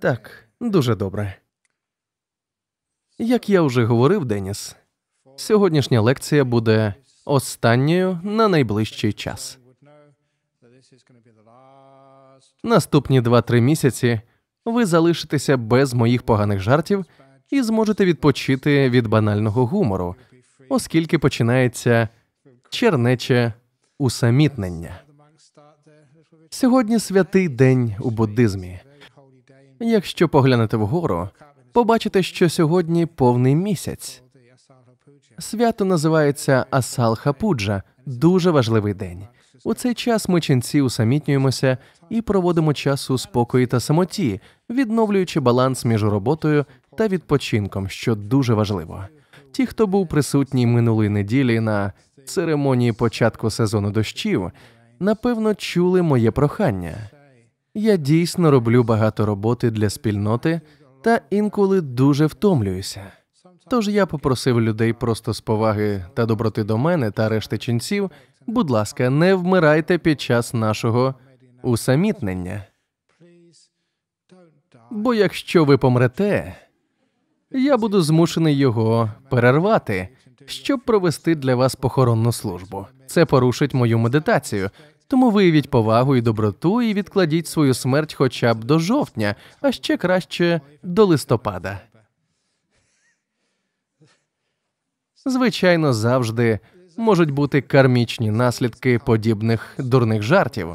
Так, дуже добре. Як я вже говорив, Деніс, сьогоднішня лекція буде останньою на найближчий час. Наступні 2-3 місяці ви залишитеся без моїх поганих жартів і зможете відпочити від банального гумору, оскільки починається чернече усамітнення. Сьогодні святий день у буддизмі. Якщо поглянути вгору, побачите, що сьогодні повний місяць. Свято називається Асалхапуджа, дуже важливий день. У цей час ми ченці усамітнюємося і проводимо час у спокої та самоті, відновлюючи баланс між роботою та відпочинком, що дуже важливо. Ті, хто був присутній минулої неділі на церемонії початку сезону дощів, напевно чули моє прохання. Я дійсно роблю багато роботи для спільноти та інколи дуже втомлююся. Тож я попросив людей просто з поваги та доброти до мене та решти ченців. Будь ласка, не вмирайте під час нашого усамітнення. Бо якщо ви помрете, я буду змушений його перервати, щоб провести для вас похоронну службу. Це порушить мою медитацію, тому виявіть повагу і доброту і відкладіть свою смерть хоча б до жовтня, а ще краще до листопада. Звичайно, завжди можуть бути кармічні наслідки подібних дурних жартів.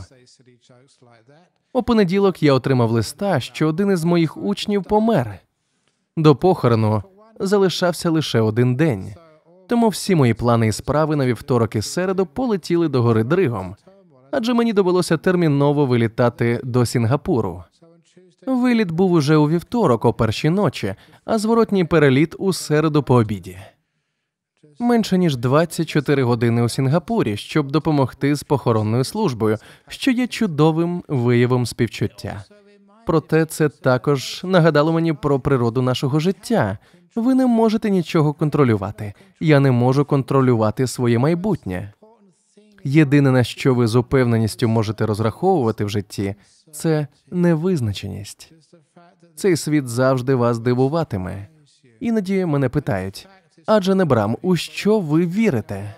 У понеділок я отримав листа, що один із моїх учнів помер. До похорону залишався лише один день, тому всі мої плани і справи на вівторок і середу полетіли до гори дригом адже мені довелося терміново вилітати до Сінгапуру. Виліт був уже у вівторок, о першій ночі, а зворотній переліт у середу по обіді. Менше ніж 24 години у Сінгапурі, щоб допомогти з похоронною службою, що є чудовим виявом співчуття. Проте це також нагадало мені про природу нашого життя. Ви не можете нічого контролювати. Я не можу контролювати своє майбутнє. Єдине, на що ви з упевненістю можете розраховувати в житті, це невизначеність. Цей світ завжди вас дивуватиме. Іноді мене питають адже не брам, у що ви вірите?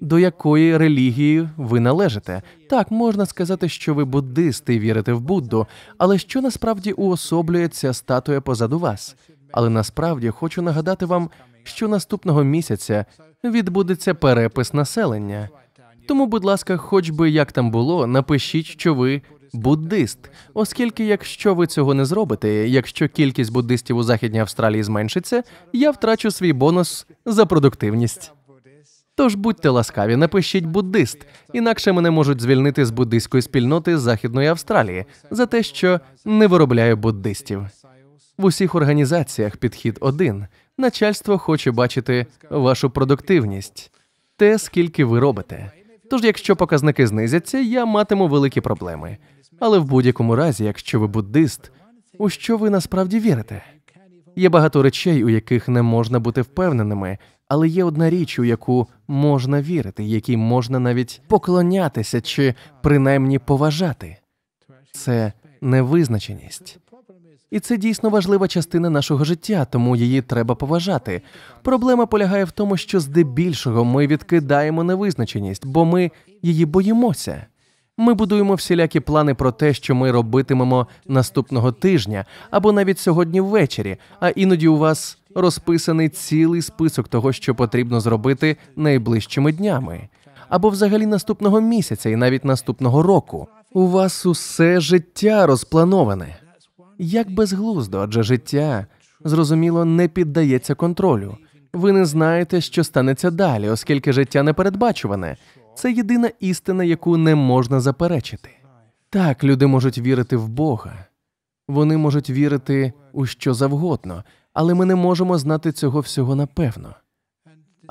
До якої релігії ви належите? Так, можна сказати, що ви буддисти і вірите в Будду, але що насправді уособлює ця статуя позаду вас? Але насправді хочу нагадати вам, що наступного місяця відбудеться перепис населення. Тому, будь ласка, хоч би як там було, напишіть, що ви буддист, оскільки, якщо ви цього не зробите, якщо кількість буддистів у Західній Австралії зменшиться, я втрачу свій бонус за продуктивність. Тож будьте ласкаві, напишіть буддист, інакше мене можуть звільнити з буддистської спільноти Західної Австралії за те, що не виробляю буддистів. В усіх організаціях підхід один. Начальство хоче бачити вашу продуктивність, те, скільки ви робите. Тож, якщо показники знизяться, я матиму великі проблеми. Але в будь-якому разі, якщо ви буддист, у що ви насправді вірите? Є багато речей, у яких не можна бути впевненими, але є одна річ, у яку можна вірити, якій можна навіть поклонятися чи принаймні поважати. Це невизначеність. І це дійсно важлива частина нашого життя, тому її треба поважати. Проблема полягає в тому, що здебільшого ми відкидаємо невизначеність, бо ми її боїмося. Ми будуємо всілякі плани про те, що ми робитимемо наступного тижня або навіть сьогодні ввечері. А іноді у вас розписаний цілий список того, що потрібно зробити найближчими днями, або взагалі наступного місяця, і навіть наступного року. У вас усе життя розплановане як безглуздо, адже життя зрозуміло не піддається контролю. Ви не знаєте, що станеться далі, оскільки життя непередбачуване. Це єдина істина, яку не можна заперечити. Так, люди можуть вірити в Бога, вони можуть вірити у що завгодно, але ми не можемо знати цього всього напевно.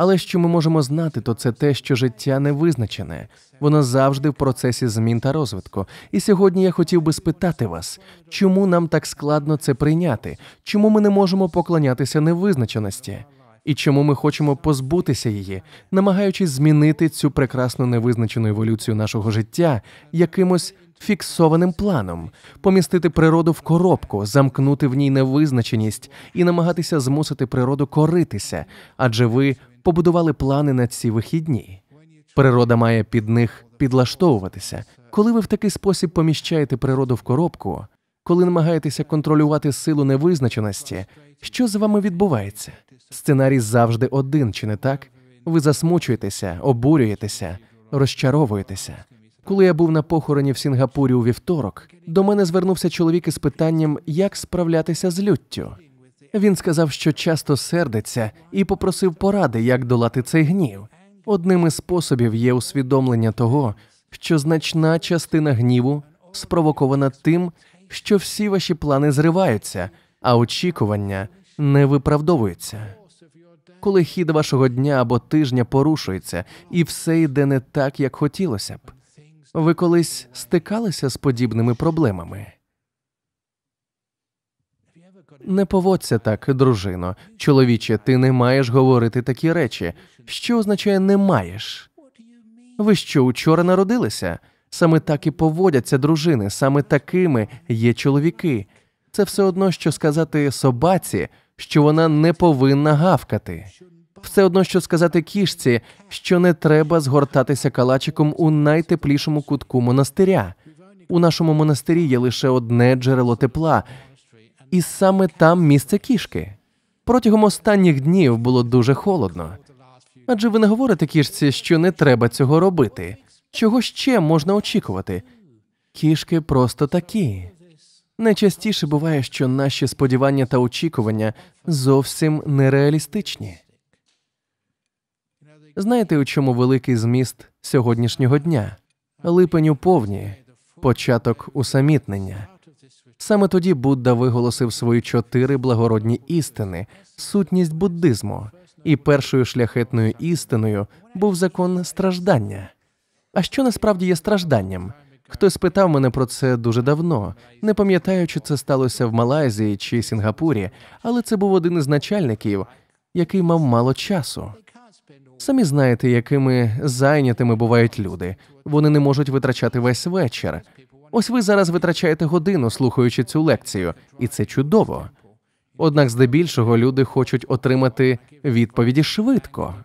Але що ми можемо знати, то це те, що життя не визначене, воно завжди в процесі змін та розвитку. І сьогодні я хотів би спитати вас, чому нам так складно це прийняти, чому ми не можемо поклонятися невизначеності, і чому ми хочемо позбутися її, намагаючись змінити цю прекрасну невизначену еволюцію нашого життя якимось фіксованим планом, помістити природу в коробку, замкнути в ній невизначеність і намагатися змусити природу коритися, адже ви побудували плани на ці вихідні. Природа має під них підлаштовуватися. Коли ви в такий спосіб поміщаєте природу в коробку, коли намагаєтеся контролювати силу невизначеності, що з вами відбувається? Сценарій завжди один, чи не так? Ви засмучуєтеся, обурюєтеся, розчаровуєтеся. Коли я був на похороні в Сінгапурі у вівторок, до мене звернувся чоловік із питанням, як справлятися з люттю. Він сказав, що часто сердиться, і попросив поради, як долати цей гнів. Одним із способів є усвідомлення того, що значна частина гніву спровокована тим, що всі ваші плани зриваються, а очікування не виправдовуються. Коли хід вашого дня або тижня порушується, і все йде не так, як хотілося б. Ви колись стикалися з подібними проблемами. Не поводься так, дружино. Чоловіче, ти не маєш говорити такі речі. Що означає не маєш? Ви що учора народилися? Саме так і поводяться дружини, саме такими є чоловіки. Це все одно, що сказати собаці, що вона не повинна гавкати. Все одно, що сказати кішці, що не треба згортатися калачиком у найтеплішому кутку монастиря. У нашому монастирі є лише одне джерело тепла, і саме там місце кішки. Протягом останніх днів було дуже холодно. Адже ви не говорите кішці, що не треба цього робити. Чого ще можна очікувати? Кішки просто такі. Найчастіше буває, що наші сподівання та очікування зовсім нереалістичні. Знаєте, у чому великий зміст сьогоднішнього дня? Липень у повні, початок усамітнення. Саме тоді Будда виголосив свої чотири благородні істини, сутність буддизму, і першою шляхетною істиною був закон страждання. А що насправді є стражданням? Хтось питав мене про це дуже давно, не пам'ятаю, чи це сталося в Малайзії чи Сінгапурі, але це був один із начальників, який мав мало часу. Самі знаєте, якими зайнятими бувають люди. Вони не можуть витрачати весь вечір. Ось ви зараз витрачаєте годину, слухаючи цю лекцію, і це чудово. Однак, здебільшого, люди хочуть отримати відповіді швидко.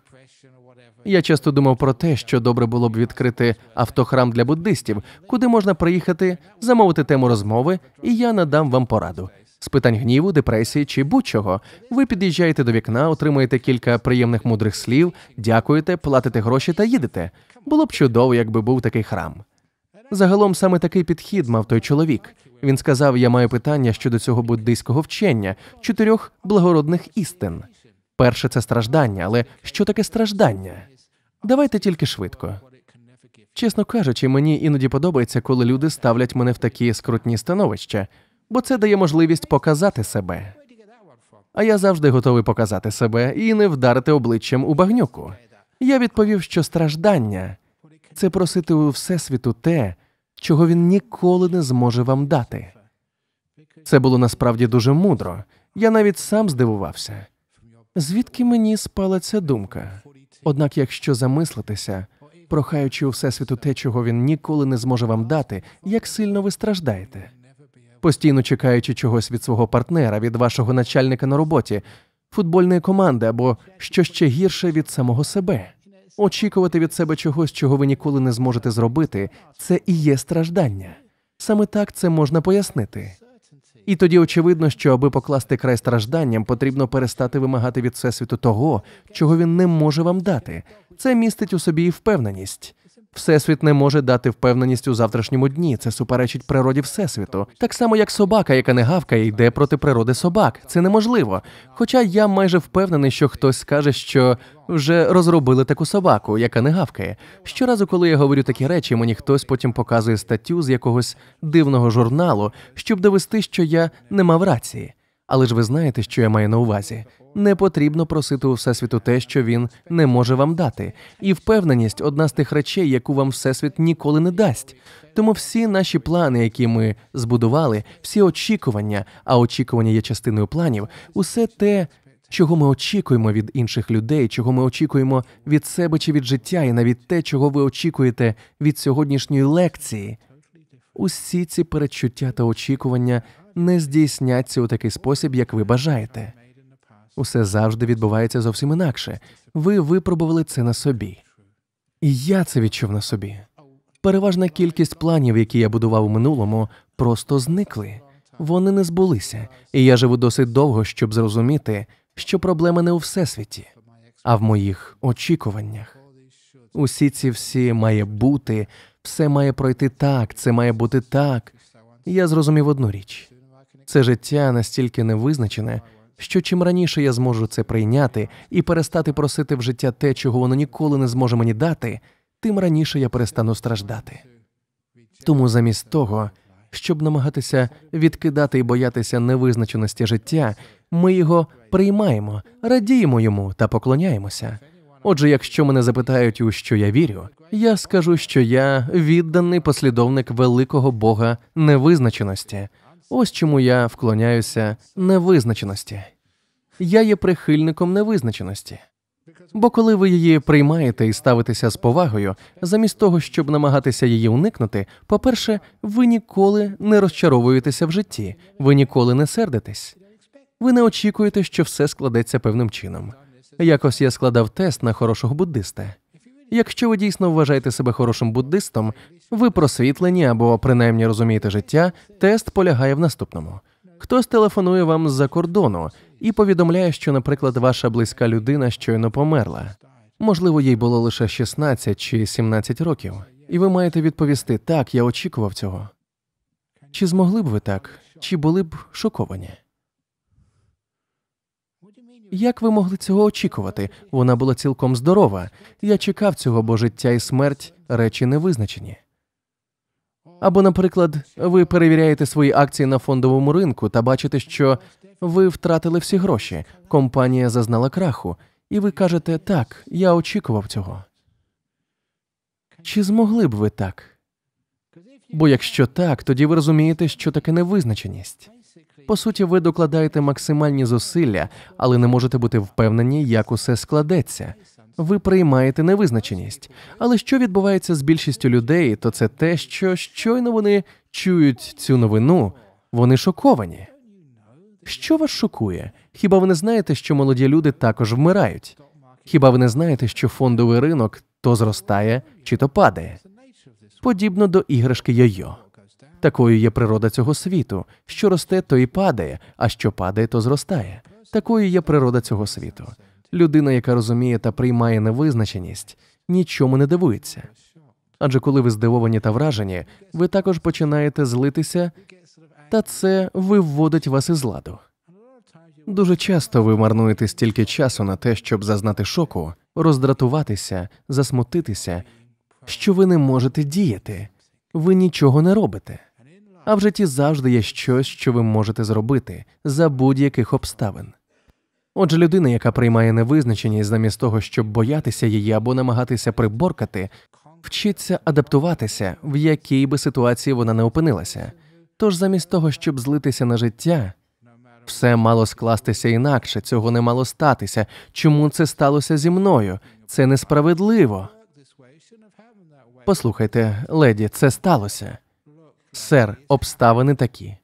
Я часто думав про те, що добре було б відкрити автохрам для буддистів, куди можна приїхати, замовити тему розмови, і я надам вам пораду. З питань гніву, депресії чи будь-чого. Ви під'їжджаєте до вікна, отримуєте кілька приємних мудрих слів, дякуєте, платите гроші та їдете. Було б чудово, якби був такий храм. Загалом саме такий підхід мав той чоловік. Він сказав: Я маю питання щодо цього буддийського вчення, чотирьох благородних істин. Перше це страждання, але що таке страждання? Давайте тільки швидко. Чесно кажучи, мені іноді подобається, коли люди ставлять мене в такі скрутні становища, бо це дає можливість показати себе. А я завжди готовий показати себе і не вдарити обличчям у багнюку. Я відповів, що страждання це просити у Всесвіту те, чого він ніколи не зможе вам дати. Це було насправді дуже мудро. Я навіть сам здивувався, звідки мені спала ця думка. Однак, якщо замислитися, прохаючи у всесвіту те, чого він ніколи не зможе вам дати, як сильно ви страждаєте, постійно чекаючи чогось від свого партнера, від вашого начальника на роботі, футбольної команди або що ще гірше від самого себе. Очікувати від себе чогось, чого ви ніколи не зможете зробити, це і є страждання. Саме так це можна пояснити. І тоді очевидно, що аби покласти край стражданням, потрібно перестати вимагати від всесвіту того, чого він не може вам дати. Це містить у собі і впевненість. Всесвіт не може дати впевненість у завтрашньому дні. Це суперечить природі всесвіту, так само як собака, яка не гавкає, йде проти природи собак. Це неможливо. Хоча я майже впевнений, що хтось скаже, що вже розробили таку собаку, яка не гавкає. Щоразу, коли я говорю такі речі, мені хтось потім показує статтю з якогось дивного журналу, щоб довести, що я не мав рації. Але ж ви знаєте, що я маю на увазі. Не потрібно просити у всесвіту те, що він не може вам дати, і впевненість одна з тих речей, яку вам всесвіт ніколи не дасть. Тому всі наші плани, які ми збудували, всі очікування, а очікування є частиною планів, усе те, чого ми очікуємо від інших людей, чого ми очікуємо від себе чи від життя, і навіть те, чого ви очікуєте від сьогоднішньої лекції. Усі ці передчуття та очікування не здійсняться у такий спосіб, як ви бажаєте. Усе завжди відбувається зовсім інакше. Ви випробували це на собі, і я це відчув на собі. Переважна кількість планів, які я будував у минулому, просто зникли. Вони не збулися, і я живу досить довго, щоб зрозуміти, що проблема не у всесвіті, а в моїх очікуваннях. Усі ці всі має бути, все має пройти так, це має бути так. я зрозумів одну річ: це життя настільки невизначене, що чим раніше я зможу це прийняти і перестати просити в життя те, чого воно ніколи не зможе мені дати, тим раніше я перестану страждати. Тому замість того, щоб намагатися відкидати і боятися невизначеності життя, ми його приймаємо, радіємо йому та поклоняємося. Отже, якщо мене запитають, у що я вірю, я скажу, що я відданий послідовник великого Бога невизначеності. Ось чому я вклоняюся невизначеності. Я є прихильником невизначеності. Бо коли ви її приймаєте і ставитеся з повагою, замість того, щоб намагатися її уникнути, по-перше, ви ніколи не розчаровуєтеся в житті, ви ніколи не сердитесь ви не очікуєте, що все складеться певним чином. Якось я складав тест на хорошого буддиста. Якщо ви дійсно вважаєте себе хорошим буддистом, ви просвітлені або принаймні розумієте життя, тест полягає в наступному: хтось телефонує вам з-за кордону і повідомляє, що, наприклад, ваша близька людина щойно померла. Можливо, їй було лише 16 чи 17 років, і ви маєте відповісти так, я очікував цього. Чи змогли б ви так, чи були б шоковані? Як ви могли цього очікувати? Вона була цілком здорова. Я чекав цього, бо життя і смерть речі не визначені. Або, наприклад, ви перевіряєте свої акції на фондовому ринку та бачите, що ви втратили всі гроші, компанія зазнала краху, і ви кажете так, я очікував цього. Чи змогли б ви так? Бо якщо так, тоді ви розумієте, що таке невизначеність. По суті, ви докладаєте максимальні зусилля, але не можете бути впевнені, як усе складеться. Ви приймаєте невизначеність. Але що відбувається з більшістю людей, то це те, що щойно вони чують цю новину, вони шоковані. Що вас шокує? Хіба ви не знаєте, що молоді люди також вмирають? Хіба ви не знаєте, що фондовий ринок то зростає чи то падає? Подібно до іграшки Йо-Йо. Такою є природа цього світу. Що росте, то і падає, а що падає, то зростає. Такою є природа цього світу. Людина, яка розуміє та приймає невизначеність, нічому не дивується. Адже коли ви здивовані та вражені, ви також починаєте злитися, та це виводить вас із ладу. Дуже часто ви марнуєте стільки часу на те, щоб зазнати шоку, роздратуватися, засмутитися, що ви не можете діяти, ви нічого не робите а в житті завжди є щось, що ви можете зробити за будь-яких обставин. Отже, людина, яка приймає невизначеність замість того, щоб боятися її або намагатися приборкати, вчиться адаптуватися, в якій би ситуації вона не опинилася. Тож, замість того, щоб злитися на життя, все мало скластися інакше, цього не мало статися. Чому це сталося зі мною? Це несправедливо. Послухайте, леді, це сталося. Сер, обставини такі.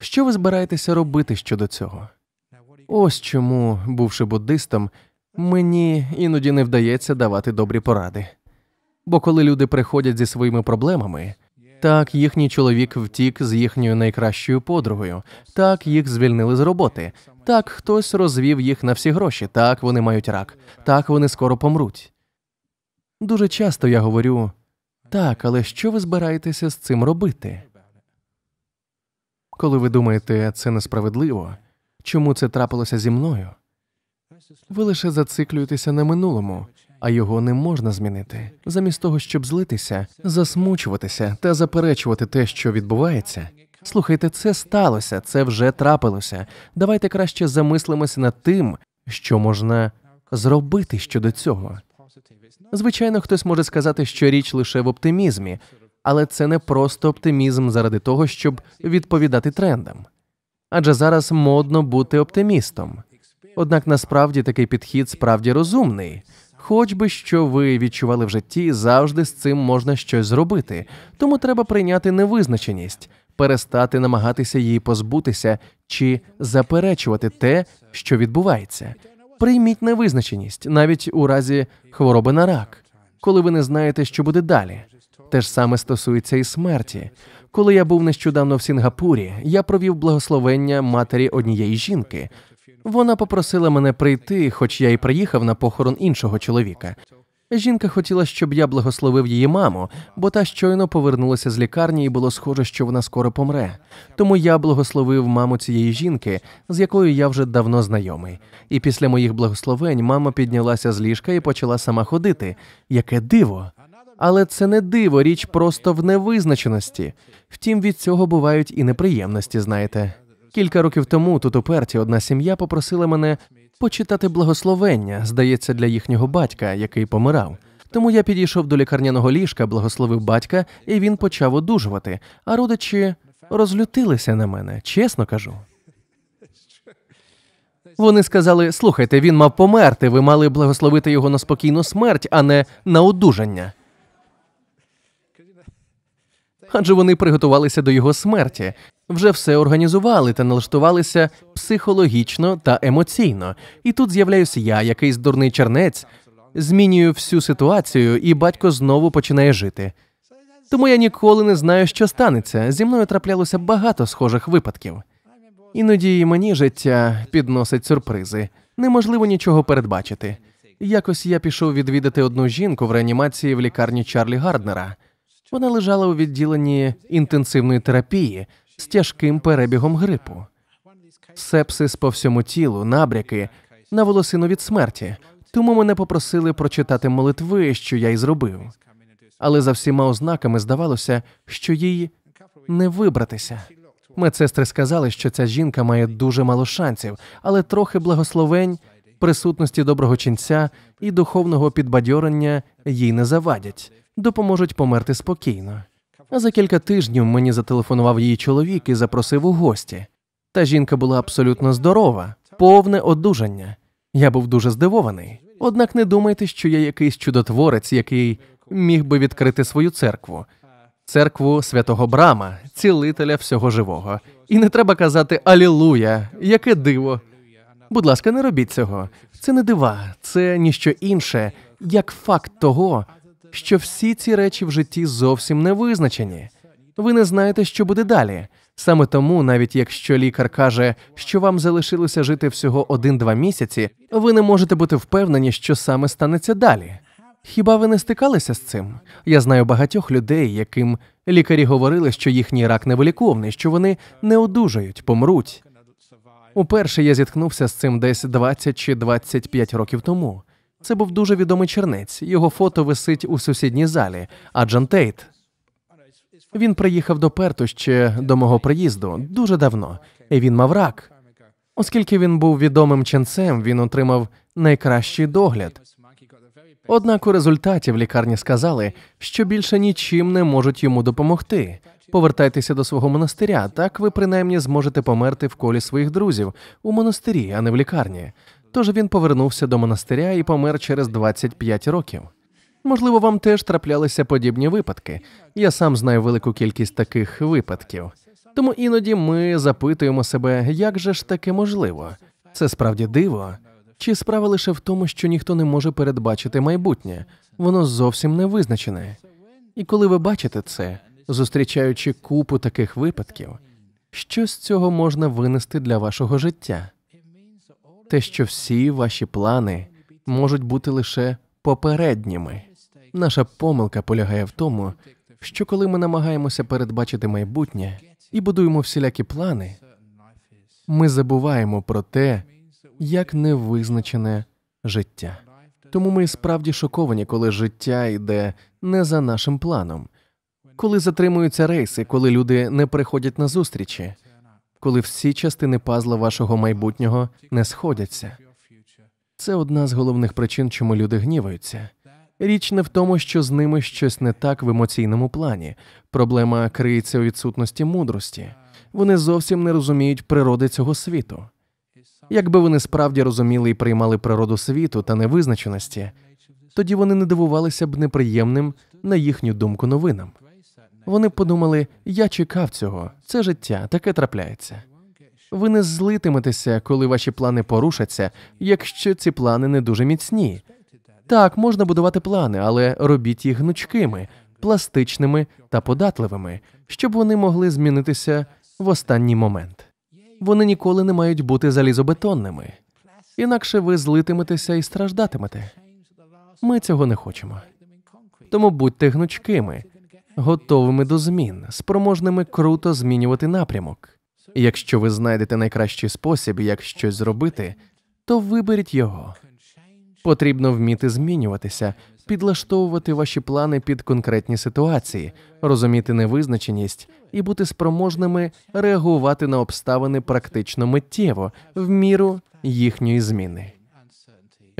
Що ви збираєтеся робити щодо цього? Ось чому, бувши буддистом, мені іноді не вдається давати добрі поради. Бо коли люди приходять зі своїми проблемами, так їхній чоловік втік з їхньою найкращою подругою, так їх звільнили з роботи, так хтось розвів їх на всі гроші, так вони мають рак, так вони скоро помруть. Дуже часто я говорю. Так, але що ви збираєтеся з цим робити? Коли ви думаєте, це несправедливо, чому це трапилося зі мною? Ви лише зациклюєтеся на минулому, а його не можна змінити. Замість того, щоб злитися, засмучуватися та заперечувати те, що відбувається. Слухайте, це сталося, це вже трапилося. Давайте краще замислимося над тим, що можна зробити щодо цього. Звичайно, хтось може сказати, що річ лише в оптимізмі, але це не просто оптимізм заради того, щоб відповідати трендам. Адже зараз модно бути оптимістом. Однак насправді такий підхід справді розумний. Хоч би що ви відчували в житті, завжди з цим можна щось зробити, тому треба прийняти невизначеність, перестати намагатися її позбутися чи заперечувати те, що відбувається. Прийміть невизначеність навіть у разі хвороби на рак, коли ви не знаєте, що буде далі. Те ж саме стосується і смерті. Коли я був нещодавно в Сінгапурі, я провів благословення матері однієї жінки. Вона попросила мене прийти, хоч я й приїхав на похорон іншого чоловіка. Жінка хотіла, щоб я благословив її маму, бо та щойно повернулася з лікарні і було схоже, що вона скоро помре. Тому я благословив маму цієї жінки, з якою я вже давно знайомий. І після моїх благословень мама піднялася з ліжка і почала сама ходити. Яке диво! Але це не диво, річ просто в невизначеності. Втім, від цього бувають і неприємності. Знаєте, кілька років тому тут у перті одна сім'я попросила мене почитати благословення, здається, для їхнього батька, який помирав. Тому я підійшов до лікарняного ліжка, благословив батька, і він почав одужувати. А родичі розлютилися на мене, чесно кажу. Вони сказали: слухайте, він мав померти, ви мали благословити його на спокійну смерть, а не на одужання адже вони приготувалися до його смерті, вже все організували та налаштувалися психологічно та емоційно. І тут з'являюся я, якийсь дурний чернець, змінюю всю ситуацію, і батько знову починає жити. Тому я ніколи не знаю, що станеться. Зі мною траплялося багато схожих випадків. Іноді і мені життя підносить сюрпризи. Неможливо нічого передбачити. Якось я пішов відвідати одну жінку в реанімації в лікарні Чарлі Гарднера. Вона лежала у відділенні інтенсивної терапії з тяжким перебігом грипу, сепсис по всьому тілу, набряки на волосину від смерті. Тому мене попросили прочитати молитви, що я й зробив. Але за всіма ознаками здавалося, що їй не вибратися. Медсестри сказали, що ця жінка має дуже мало шансів, але трохи благословень, присутності доброго ченця і духовного підбадьорення їй не завадять допоможуть померти спокійно. За кілька тижнів мені зателефонував її чоловік і запросив у гості. Та жінка була абсолютно здорова, повне одужання. Я був дуже здивований. Однак не думайте, що я якийсь чудотворець, який міг би відкрити свою церкву, церкву святого Брама, цілителя всього живого. І не треба казати Алілуя, яке диво. Будь ласка, не робіть цього. Це не дива, це ніщо інше, як факт того, що всі ці речі в житті зовсім не визначені. Ви не знаєте, що буде далі. Саме тому, навіть якщо лікар каже, що вам залишилося жити всього один-два місяці, ви не можете бути впевнені, що саме станеться далі. Хіба ви не стикалися з цим? Я знаю багатьох людей, яким лікарі говорили, що їхній рак невиліковний, що вони не одужають, помруть. Уперше я зіткнувся з цим десь 20 чи 25 років тому. Це був дуже відомий чернець. Його фото висить у сусідній залі. А Джон Тейт він приїхав до Перту ще до мого приїзду дуже давно. І Він мав рак. Оскільки він був відомим ченцем, він отримав найкращий догляд. Однак у результаті в лікарні сказали, що більше нічим не можуть йому допомогти. Повертайтеся до свого монастиря. Так ви принаймні зможете померти в колі своїх друзів у монастирі, а не в лікарні. Тож він повернувся до монастиря і помер через 25 років. Можливо, вам теж траплялися подібні випадки. Я сам знаю велику кількість таких випадків. Тому іноді ми запитуємо себе, як же ж таке можливо? Це справді диво? Чи справа лише в тому, що ніхто не може передбачити майбутнє, воно зовсім не визначене. І коли ви бачите це, зустрічаючи купу таких випадків, що з цього можна винести для вашого життя? те, що всі ваші плани можуть бути лише попередніми. Наша помилка полягає в тому, що коли ми намагаємося передбачити майбутнє і будуємо всілякі плани, ми забуваємо про те, як невизначене життя. Тому ми справді шоковані, коли життя йде не за нашим планом, коли затримуються рейси, коли люди не приходять на зустрічі, коли всі частини пазла вашого майбутнього не сходяться. Це одна з головних причин, чому люди гніваються. Річ не в тому, що з ними щось не так в емоційному плані. Проблема криється у відсутності мудрості. Вони зовсім не розуміють природи цього світу. Якби вони справді розуміли і приймали природу світу та невизначеності, тоді вони не дивувалися б неприємним на їхню думку новинам. Вони подумали, я чекав цього, це життя, таке трапляється. Ви не злитиметеся, коли ваші плани порушаться, якщо ці плани не дуже міцні. Так, можна будувати плани, але робіть їх гнучкими, пластичними та податливими, щоб вони могли змінитися в останній момент. Вони ніколи не мають бути залізобетонними, інакше ви злитиметеся і страждатимете. Ми цього не хочемо. Тому будьте гнучкими, готовими до змін, спроможними круто змінювати напрямок. якщо ви знайдете найкращий спосіб, як щось зробити, то виберіть його. Потрібно вміти змінюватися, підлаштовувати ваші плани під конкретні ситуації, розуміти невизначеність і бути спроможними реагувати на обставини практично миттєво в міру їхньої зміни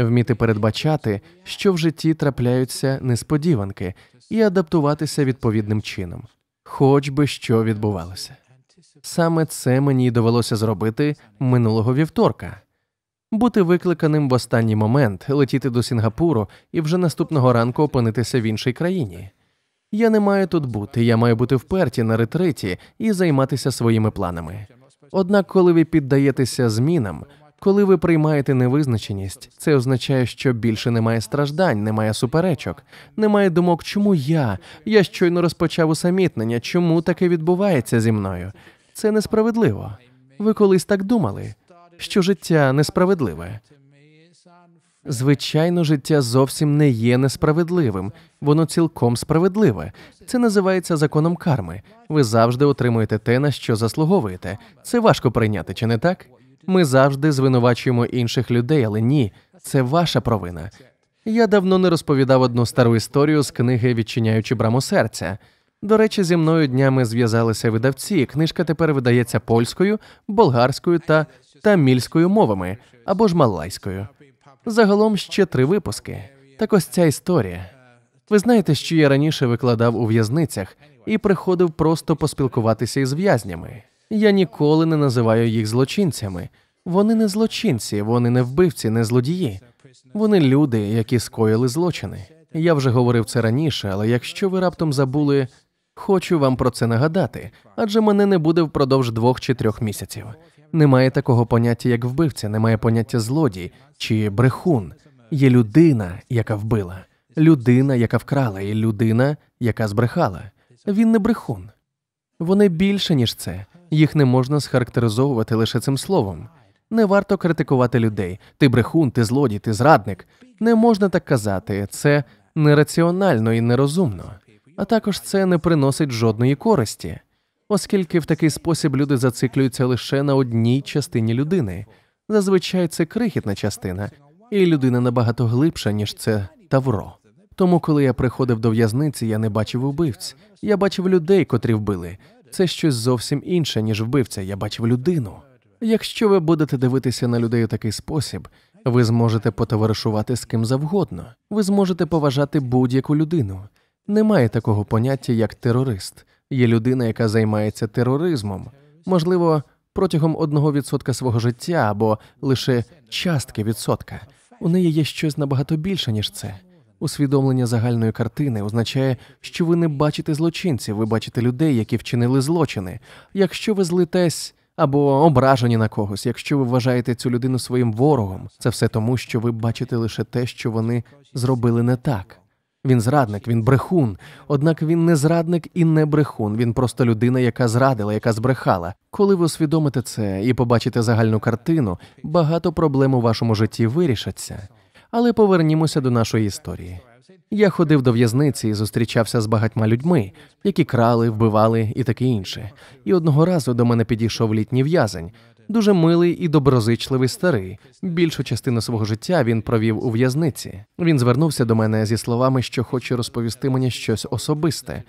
вміти передбачати, що в житті трапляються несподіванки, і адаптуватися відповідним чином, хоч би що відбувалося. Саме це мені довелося зробити минулого вівторка бути викликаним в останній момент, летіти до Сінгапуру і вже наступного ранку опинитися в іншій країні. Я не маю тут бути, я маю бути вперті на ретриті і займатися своїми планами. Однак, коли ви піддаєтеся змінам, коли ви приймаєте невизначеність, це означає, що більше немає страждань, немає суперечок, немає думок, чому я? Я щойно розпочав усамітнення, чому таке відбувається зі мною? Це несправедливо. Ви колись так думали, що життя несправедливе. Звичайно, життя зовсім не є несправедливим, воно цілком справедливе. Це називається законом карми. Ви завжди отримуєте те, на що заслуговуєте. Це важко прийняти, чи не так? Ми завжди звинувачуємо інших людей, але ні, це ваша провина. Я давно не розповідав одну стару історію з книги Відчиняючи браму серця. До речі, зі мною днями зв'язалися видавці. Книжка тепер видається польською, болгарською та тамільською мовами або ж малайською. Загалом ще три випуски. Так ось ця історія. Ви знаєте, що я раніше викладав у в'язницях і приходив просто поспілкуватися із в'язнями. Я ніколи не називаю їх злочинцями. Вони не злочинці, вони не вбивці, не злодії. Вони люди, які скоїли злочини. Я вже говорив це раніше, але якщо ви раптом забули, хочу вам про це нагадати, адже мене не буде впродовж двох чи трьох місяців. Немає такого поняття, як вбивця, немає поняття злодій чи брехун. Є людина, яка вбила, людина, яка вкрала, і людина, яка збрехала. Він не брехун. Вони більше ніж це їх не можна схарактеризовувати лише цим словом. Не варто критикувати людей. Ти брехун, ти злодій, ти зрадник. Не можна так казати. Це нераціонально і нерозумно. А також це не приносить жодної користі, оскільки в такий спосіб люди зациклюються лише на одній частині людини. Зазвичай це крихітна частина, і людина набагато глибша, ніж це тавро. Тому, коли я приходив до в'язниці, я не бачив убивць, я бачив людей, котрі вбили це щось зовсім інше, ніж вбивця. Я бачив людину. Якщо ви будете дивитися на людей у такий спосіб, ви зможете потоваришувати з ким завгодно, ви зможете поважати будь-яку людину. Немає такого поняття, як терорист. Є людина, яка займається тероризмом, можливо, протягом одного відсотка свого життя або лише частки відсотка. У неї є щось набагато більше ніж це. Усвідомлення загальної картини означає, що ви не бачите злочинців, ви бачите людей, які вчинили злочини. Якщо ви злитесь або ображені на когось, якщо ви вважаєте цю людину своїм ворогом, це все тому, що ви бачите лише те, що вони зробили не так. Він зрадник, він брехун. Однак він не зрадник і не брехун. Він просто людина, яка зрадила, яка збрехала. Коли ви усвідомите це і побачите загальну картину, багато проблем у вашому житті вирішаться. Але повернімося до нашої історії. Я ходив до в'язниці і зустрічався з багатьма людьми, які крали, вбивали і таке інше. І одного разу до мене підійшов літній в'язень, дуже милий і доброзичливий старий. Більшу частину свого життя він провів у в'язниці. Він звернувся до мене зі словами, що хоче розповісти мені щось особисте.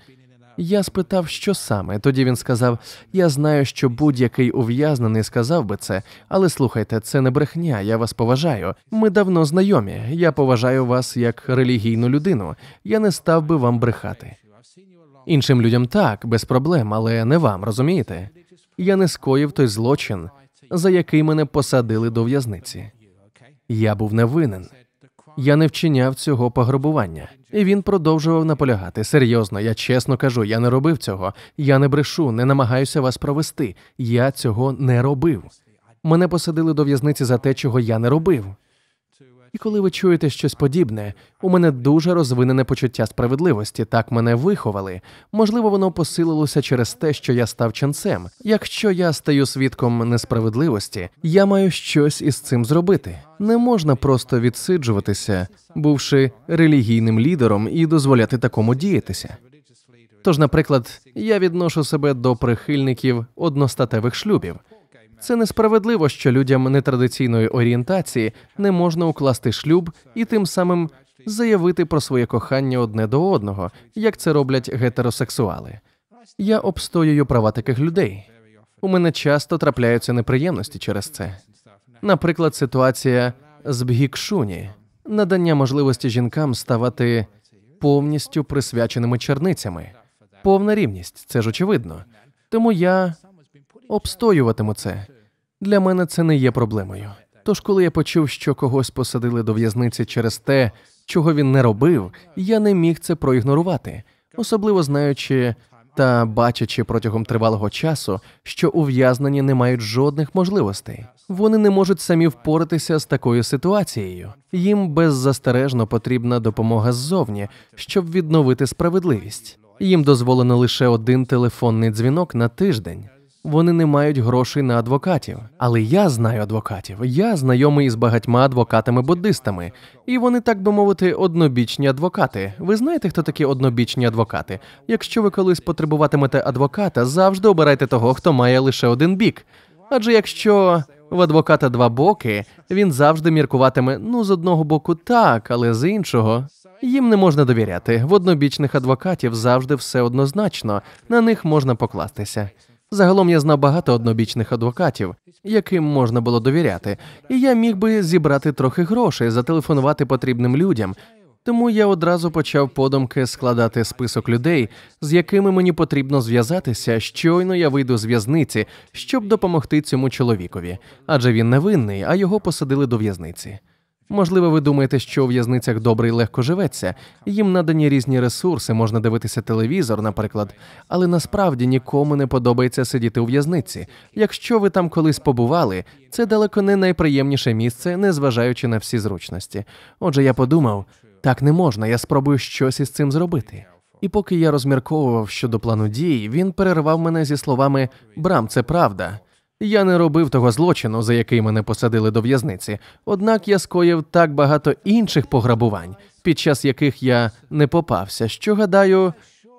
Я спитав, що саме. Тоді він сказав: Я знаю, що будь-який ув'язнений сказав би це, але слухайте, це не брехня, я вас поважаю. Ми давно знайомі. Я поважаю вас як релігійну людину. Я не став би вам брехати. Іншим людям так, без проблем, але не вам розумієте? Я не скоїв той злочин, за який мене посадили до в'язниці. Я був невинен. Я не вчиняв цього пограбування, і він продовжував наполягати. Серйозно, я чесно кажу, я не робив цього. Я не брешу, не намагаюся вас провести. Я цього не робив. Мене посадили до в'язниці за те, чого я не робив. І коли ви чуєте щось подібне, у мене дуже розвинене почуття справедливості, так мене виховали. Можливо, воно посилилося через те, що я став ченцем. Якщо я стаю свідком несправедливості, я маю щось із цим зробити. Не можна просто відсиджуватися, бувши релігійним лідером, і дозволяти такому діятися. Тож, наприклад, я відношу себе до прихильників одностатевих шлюбів. Це несправедливо, що людям нетрадиційної орієнтації не можна укласти шлюб і тим самим заявити про своє кохання одне до одного, як це роблять гетеросексуали. Я обстоюю права таких людей. У мене часто трапляються неприємності через це. Наприклад, ситуація з бгікшуні, надання можливості жінкам ставати повністю присвяченими черницями. Повна рівність, це ж очевидно. Тому я обстоюватиму це. Для мене це не є проблемою. Тож, коли я почув, що когось посадили до в'язниці через те, чого він не робив, я не міг це проігнорувати, особливо знаючи та бачачи протягом тривалого часу, що ув'язнені не мають жодних можливостей, вони не можуть самі впоратися з такою ситуацією. Їм беззастережно потрібна допомога ззовні, щоб відновити справедливість. Їм дозволено лише один телефонний дзвінок на тиждень. Вони не мають грошей на адвокатів. Але я знаю адвокатів. Я знайомий з багатьма адвокатами-буддистами, і вони, так би мовити, однобічні адвокати. Ви знаєте, хто такі однобічні адвокати? Якщо ви колись потребуватимете адвоката, завжди обирайте того, хто має лише один бік. Адже якщо в адвоката два боки, він завжди міркуватиме ну з одного боку так, але з іншого. Їм не можна довіряти. В однобічних адвокатів завжди все однозначно, на них можна покластися. Загалом я знав багато однобічних адвокатів, яким можна було довіряти, і я міг би зібрати трохи грошей, зателефонувати потрібним людям. Тому я одразу почав подумки складати список людей, з якими мені потрібно зв'язатися, щойно я вийду з в'язниці, щоб допомогти цьому чоловікові, адже він невинний, а його посадили до в'язниці. Можливо, ви думаєте, що у в'язницях добре і легко живеться, їм надані різні ресурси, можна дивитися телевізор, наприклад. Але насправді нікому не подобається сидіти у в'язниці. Якщо ви там колись побували, це далеко не найприємніше місце, незважаючи на всі зручності. Отже, я подумав, так не можна, я спробую щось із цим зробити. І поки я розмірковував щодо плану дій, він перервав мене зі словами Брам, це правда. Я не робив того злочину, за який мене посадили до в'язниці, однак я скоїв так багато інших пограбувань, під час яких я не попався, що гадаю,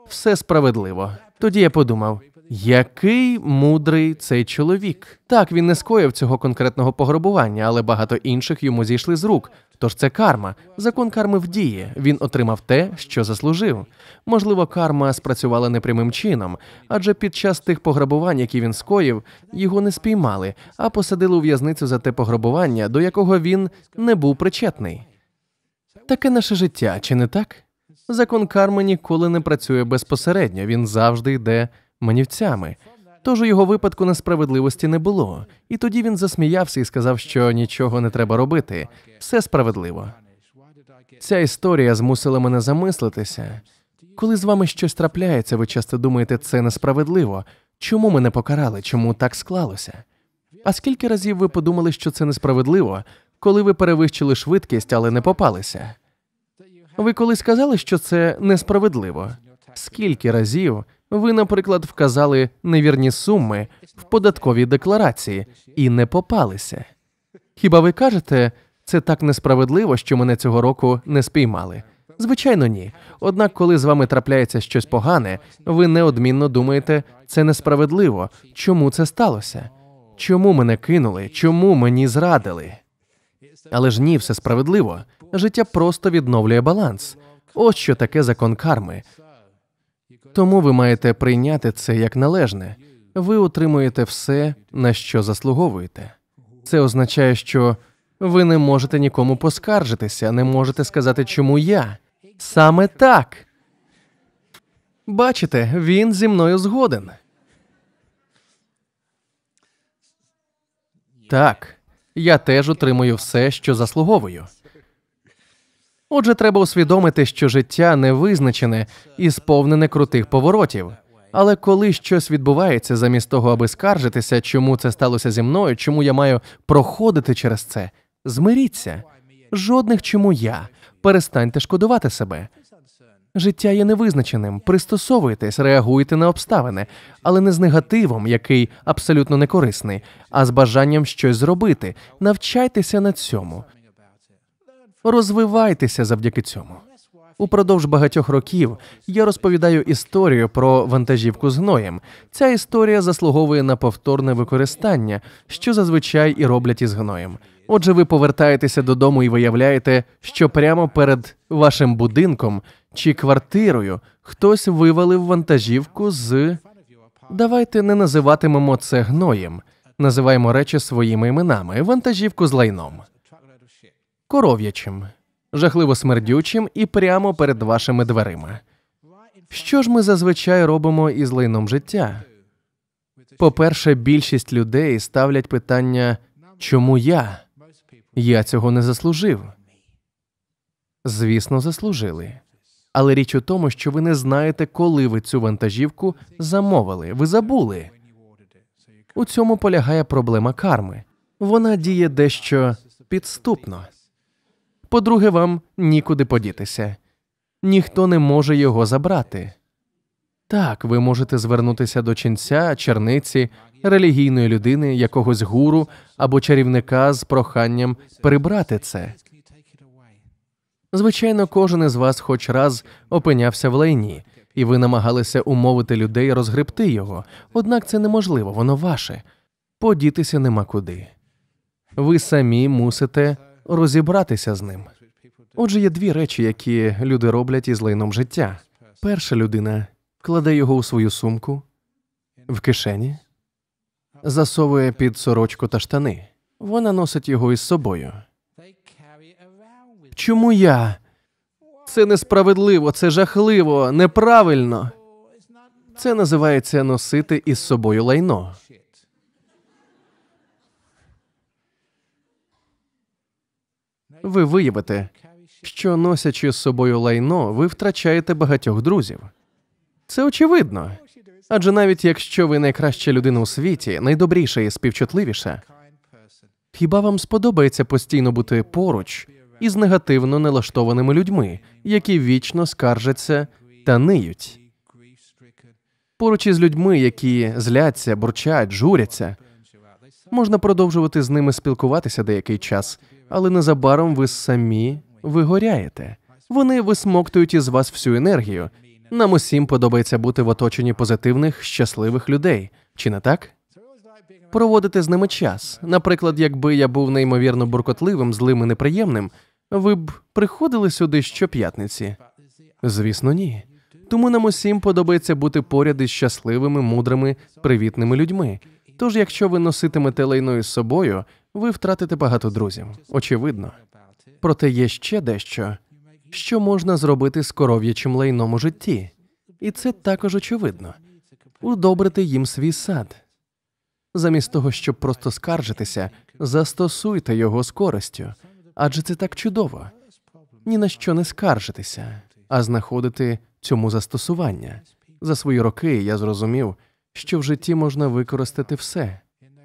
все справедливо. Тоді я подумав, який мудрий цей чоловік. Так він не скоїв цього конкретного пограбування, але багато інших йому зійшли з рук, Тож це карма. Закон карми в дії. Він отримав те, що заслужив. Можливо, карма спрацювала непрямим чином, адже під час тих пограбувань, які він скоїв, його не спіймали, а посадили у в'язницю за те пограбування, до якого він не був причетний. Таке наше життя, чи не так? Закон карми ніколи не працює безпосередньо, він завжди йде манівцями. Тож у його випадку несправедливості не було, і тоді він засміявся і сказав, що нічого не треба робити, все справедливо. Ця історія змусила мене замислитися. Коли з вами щось трапляється, ви часто думаєте, це несправедливо. Чому мене покарали? Чому так склалося? А скільки разів ви подумали, що це несправедливо, коли ви перевищили швидкість, але не попалися? Ви колись сказали, що це несправедливо? Скільки разів ви, наприклад, вказали невірні суми в податковій декларації і не попалися. Хіба ви кажете, це так несправедливо, що мене цього року не спіймали? Звичайно, ні. Однак, коли з вами трапляється щось погане, ви неодмінно думаєте, це несправедливо. Чому це сталося? Чому мене кинули? Чому мені зрадили? Але ж ні, все справедливо. Життя просто відновлює баланс. Ось що таке закон карми. Тому ви маєте прийняти це як належне. Ви отримуєте все, на що заслуговуєте. Це означає, що ви не можете нікому поскаржитися, не можете сказати, чому я. Саме так. Бачите, він зі мною згоден. Так, я теж отримую все, що заслуговую. Отже, треба усвідомити, що життя не визначене і сповнене крутих поворотів. Але коли щось відбувається, замість того, аби скаржитися, чому це сталося зі мною, чому я маю проходити через це, змиріться. Жодних чому я. Перестаньте шкодувати себе. Життя є невизначеним, пристосовуйтесь, реагуйте на обставини, але не з негативом, який абсолютно не корисний, а з бажанням щось зробити. Навчайтеся на цьому розвивайтеся завдяки цьому. Упродовж багатьох років я розповідаю історію про вантажівку з гноєм. Ця історія заслуговує на повторне використання, що зазвичай і роблять із гноєм. Отже, ви повертаєтеся додому і виявляєте, що прямо перед вашим будинком чи квартирою хтось вивалив вантажівку з давайте не називатимемо це гноєм, називаємо речі своїми іменами вантажівку з лайном коров'ячим, жахливо смердючим і прямо перед вашими дверима. Що ж ми зазвичай робимо із лайном життя? По-перше, більшість людей ставлять питання, чому я? Я цього не заслужив. Звісно, заслужили. Але річ у тому, що ви не знаєте, коли ви цю вантажівку замовили. Ви забули. У цьому полягає проблема карми. Вона діє дещо підступно. По-друге, вам нікуди подітися, ніхто не може його забрати. Так, ви можете звернутися до ченця, черниці, релігійної людини, якогось гуру або чарівника з проханням прибрати це. Звичайно, кожен із вас хоч раз опинявся в лайні, і ви намагалися умовити людей розгребти його, однак це неможливо, воно ваше. Подітися нема куди. Ви самі мусите розібратися з ним. Отже, є дві речі, які люди роблять із лайном життя. Перша людина кладе його у свою сумку в кишені, засовує під сорочку та штани. Вона носить його із собою. Чому я? Це несправедливо, це жахливо, неправильно. Це називається носити із собою лайно. ви виявите, що носячи з собою лайно, ви втрачаєте багатьох друзів. Це очевидно. Адже навіть якщо ви найкраща людина у світі, найдобріша і співчутливіша, хіба вам сподобається постійно бути поруч із негативно налаштованими людьми, які вічно скаржаться та ниють? Поруч із людьми, які зляться, бурчать, журяться, можна продовжувати з ними спілкуватися деякий час але незабаром ви самі вигоряєте. Вони висмоктують із вас всю енергію. Нам усім подобається бути в оточенні позитивних, щасливих людей, чи не так? Проводити з ними час. Наприклад, якби я був неймовірно буркотливим, злим і неприємним, ви б приходили сюди щоп'ятниці? Звісно, ні. Тому нам усім подобається бути поряд із щасливими, мудрими, привітними людьми. Тож, якщо ви носитимете лайно із собою, ви втратите багато друзів, очевидно. Проте є ще дещо, що можна зробити з коров'ячим лайном у житті, і це також очевидно удобрити їм свій сад. Замість того, щоб просто скаржитися, застосуйте його з користю, адже це так чудово. Ні на що не скаржитися, а знаходити цьому застосування. За свої роки я зрозумів, що в житті можна використати все.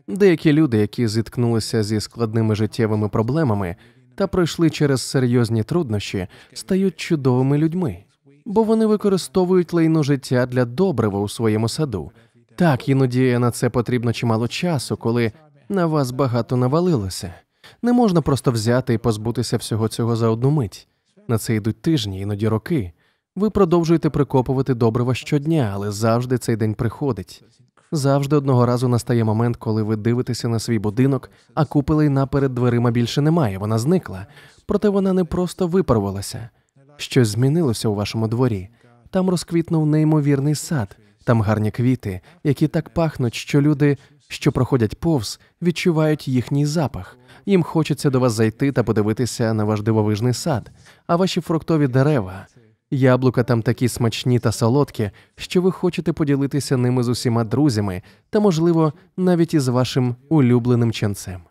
Деякі люди, які зіткнулися зі складними життєвими проблемами та пройшли через серйозні труднощі, стають чудовими людьми, бо вони використовують лайну життя для добрива у своєму саду. Так, іноді на це потрібно чимало часу, коли на вас багато навалилося. Не можна просто взяти і позбутися всього цього за одну мить. На це йдуть тижні, іноді роки. Ви продовжуєте прикопувати добрива щодня, але завжди цей день приходить. Завжди одного разу настає момент, коли ви дивитеся на свій будинок, а купелей наперед дверима більше немає, вона зникла, проте вона не просто випарвалася. Щось змінилося у вашому дворі. Там розквітнув неймовірний сад, там гарні квіти, які так пахнуть, що люди, що проходять повз, відчувають їхній запах. Їм хочеться до вас зайти та подивитися на ваш дивовижний сад, а ваші фруктові дерева, Яблука там такі смачні та солодкі, що ви хочете поділитися ними з усіма друзями та, можливо, навіть із вашим улюбленим ченцем.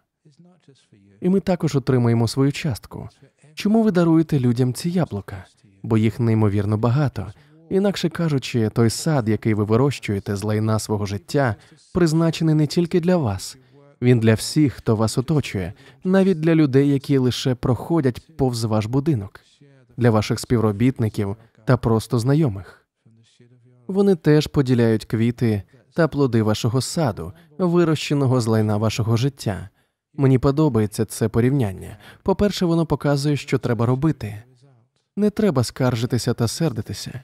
І ми також отримаємо свою частку. Чому ви даруєте людям ці яблука? Бо їх неймовірно багато. Інакше кажучи, той сад, який ви вирощуєте з лайна свого життя, призначений не тільки для вас, він для всіх, хто вас оточує, навіть для людей, які лише проходять повз ваш будинок для ваших співробітників та просто знайомих. Вони теж поділяють квіти та плоди вашого саду, вирощеного з лайна вашого життя. Мені подобається це порівняння. По-перше, воно показує, що треба робити. Не треба скаржитися та сердитися.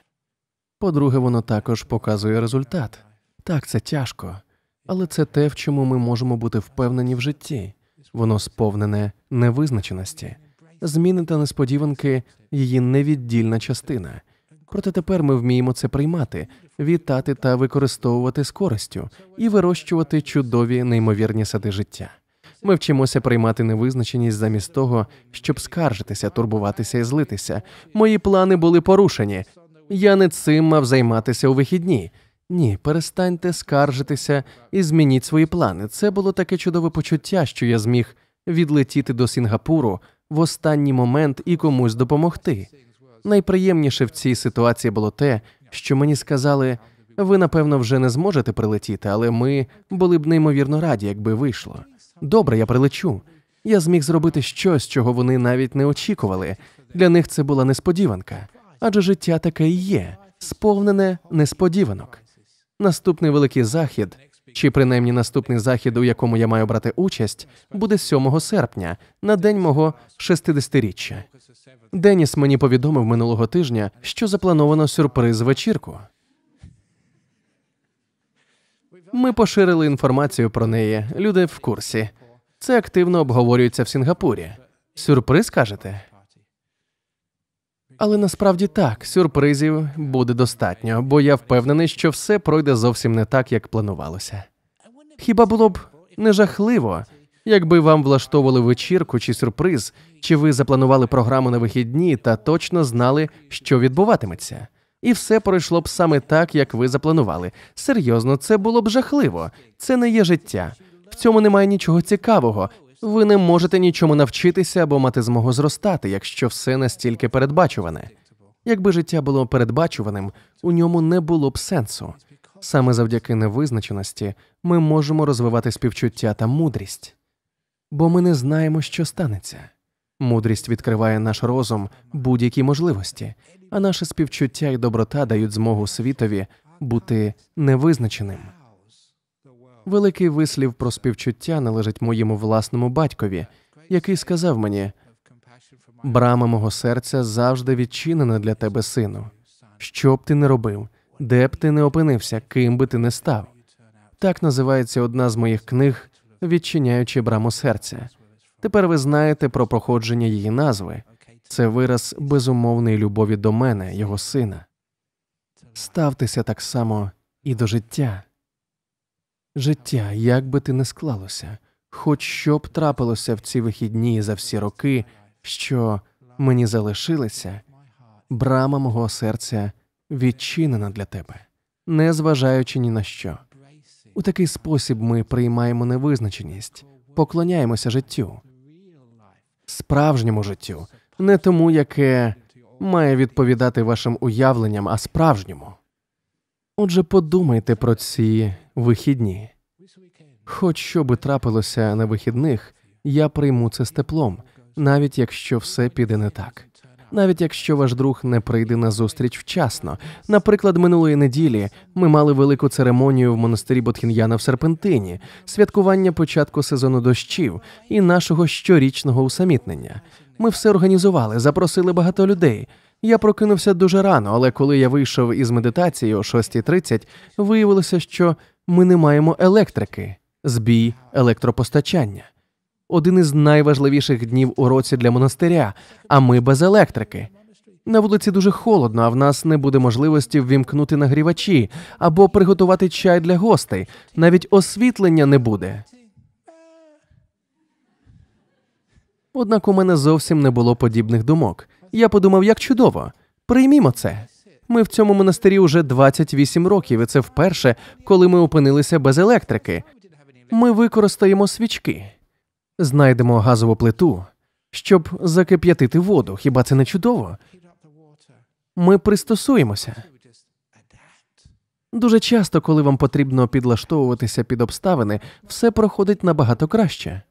По-друге, воно також показує результат. Так, це тяжко, але це те, в чому ми можемо бути впевнені в житті. Воно сповнене невизначеності зміни та несподіванки її невіддільна частина. Проте тепер ми вміємо це приймати, вітати та використовувати з користю і вирощувати чудові неймовірні сади життя. Ми вчимося приймати невизначеність замість того, щоб скаржитися, турбуватися і злитися. Мої плани були порушені. Я не цим мав займатися у вихідні. Ні, перестаньте скаржитися і змініть свої плани. Це було таке чудове почуття, що я зміг відлетіти до Сінгапуру в останній момент і комусь допомогти. Найприємніше в цій ситуації було те, що мені сказали, ви напевно вже не зможете прилетіти, але ми були б неймовірно раді, якби вийшло. Добре, я прилечу. Я зміг зробити щось, чого вони навіть не очікували. Для них це була несподіванка, адже життя таке і є, сповнене несподіванок. Наступний великий захід чи принаймні наступний захід, у якому я маю брати участь, буде 7 серпня на день мого 60-річчя. Деніс мені повідомив минулого тижня, що заплановано сюрприз вечірку. Ми поширили інформацію про неї. Люди в курсі. Це активно обговорюється в Сінгапурі. Сюрприз кажете? Але насправді так, сюрпризів буде достатньо, бо я впевнений, що все пройде зовсім не так, як планувалося. Хіба було б не жахливо, якби вам влаштовували вечірку чи сюрприз, чи ви запланували програму на вихідні та точно знали, що відбуватиметься, і все пройшло б саме так, як ви запланували. Серйозно, це було б жахливо, це не є життя. В цьому немає нічого цікавого, Тобто ви не можете нічому навчитися або мати змогу зростати, якщо все настільки передбачуване. Якби життя було передбачуваним, у ньому не було б сенсу. Саме завдяки невизначеності ми можемо розвивати співчуття та мудрість, бо ми не знаємо, що станеться. Мудрість відкриває наш розум будь-які можливості, а наше співчуття і доброта дають змогу світові бути невизначеним. Великий вислів про співчуття належить моєму власному батькові, який сказав мені брама мого серця завжди відчинена для тебе, сину. Що б ти не робив, де б ти не опинився, ким би ти не став. Так називається одна з моїх книг, відчиняючи браму серця. Тепер ви знаєте про проходження її назви. Це вираз безумовної любові до мене, його сина. Ставтеся так само і до життя. Життя, як би ти не склалося, хоч що б трапилося в ці вихідні за всі роки, що мені залишилися, брама мого серця відчинена для тебе, не зважаючи ні на що. У такий спосіб ми приймаємо невизначеність, поклоняємося життю, справжньому життю, не тому, яке має відповідати вашим уявленням, а справжньому. Отже, подумайте про ці вихідні. Хоч що би трапилося на вихідних, я прийму це з теплом, навіть якщо все піде не так. Навіть якщо ваш друг не прийде на зустріч вчасно. Наприклад, минулої неділі ми мали велику церемонію в монастирі Ботхін'яна в Серпентині, святкування початку сезону дощів і нашого щорічного усамітнення. Ми все організували, запросили багато людей. Я прокинувся дуже рано, але коли я вийшов із медитації о 6.30, виявилося, що ми не маємо електрики, збій електропостачання. Один із найважливіших днів у році для монастиря, а ми без електрики. На вулиці дуже холодно, а в нас не буде можливості ввімкнути нагрівачі або приготувати чай для гостей. Навіть освітлення не буде. Однак у мене зовсім не було подібних думок. Я подумав, як чудово, приймімо це. Ми в цьому монастирі уже 28 років, і це вперше, коли ми опинилися без електрики. Ми використаємо свічки, знайдемо газову плиту, щоб закип'ятити воду. Хіба це не чудово? Ми пристосуємося. Дуже часто, коли вам потрібно підлаштовуватися під обставини, все проходить набагато краще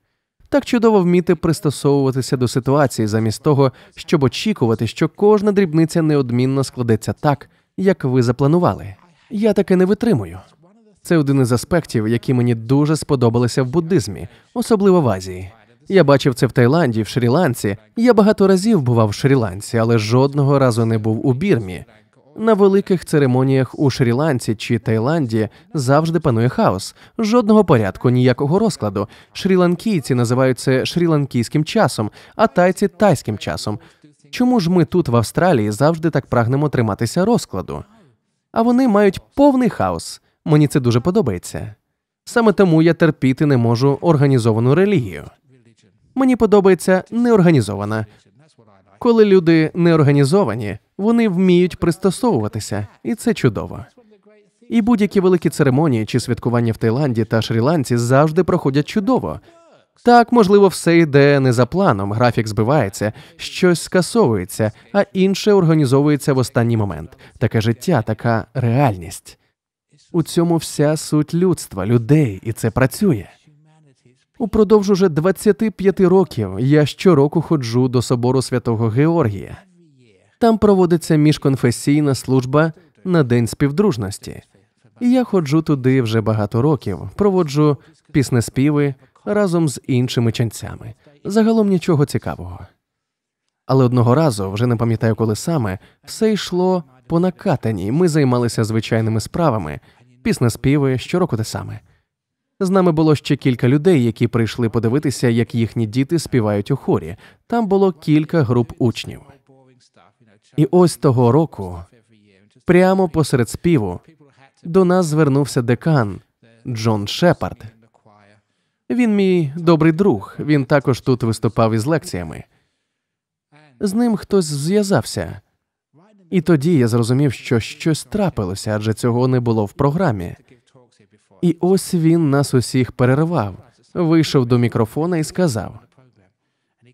так чудово вміти пристосовуватися до ситуації, замість того, щоб очікувати, що кожна дрібниця неодмінно складеться так, як ви запланували. Я таке не витримую. Це один із аспектів, які мені дуже сподобалися в буддизмі, особливо в Азії. Я бачив це в Таїланді, в Шрі-Ланці. Я багато разів бував в Шрі-Ланці, але жодного разу не був у Бірмі. На великих церемоніях у Шрі-Ланці чи Таїланді завжди панує хаос, жодного порядку, ніякого розкладу. Шрі-ланкійці називають це шрі-ланкійським часом, а тайці тайським часом. Чому ж ми тут в Австралії завжди так прагнемо триматися розкладу? А вони мають повний хаос. Мені це дуже подобається. Саме тому я терпіти не можу організовану релігію. Мені подобається неорганізована. Коли люди неорганізовані, вони вміють пристосовуватися, і це чудово. І будь-які великі церемонії чи святкування в Таїланді та Шрі-Ланці завжди проходять чудово. Так, можливо, все йде не за планом, графік збивається, щось скасовується, а інше організовується в останній момент. Таке життя, така реальність. У цьому вся суть людства, людей, і це працює. Упродовж уже 25 років я щороку ходжу до собору святого Георгія. Там проводиться міжконфесійна служба на День співдружності. І я ходжу туди вже багато років, проводжу піснеспіви разом з іншими ченцями. Загалом нічого цікавого. Але одного разу, вже не пам'ятаю, коли саме, все йшло по накатаній. Ми займалися звичайними справами, піснеспіви, щороку те саме. З нами було ще кілька людей, які прийшли подивитися, як їхні діти співають у хорі. Там було кілька груп учнів. І ось того року, прямо посеред співу, до нас звернувся декан Джон Шепард. Він мій добрий друг. Він також тут виступав із лекціями. З ним хтось зв'язався. І тоді я зрозумів, що щось трапилося, адже цього не було в програмі. І ось він нас усіх перервав, вийшов до мікрофона і сказав: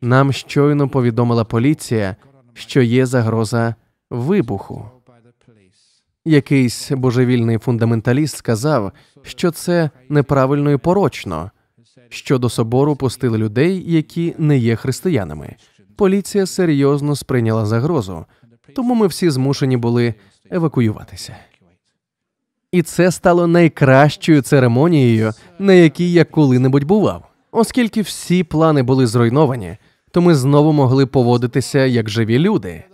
нам щойно повідомила поліція, що є загроза вибуху. Якийсь божевільний фундаменталіст сказав, що це неправильно і порочно. Що до собору пустили людей, які не є християнами. Поліція серйозно сприйняла загрозу, тому ми всі змушені були евакуюватися. І це стало найкращою церемонією, на якій я коли-небудь бував, оскільки всі плани були зруйновані то ми знову могли поводитися як живі люди.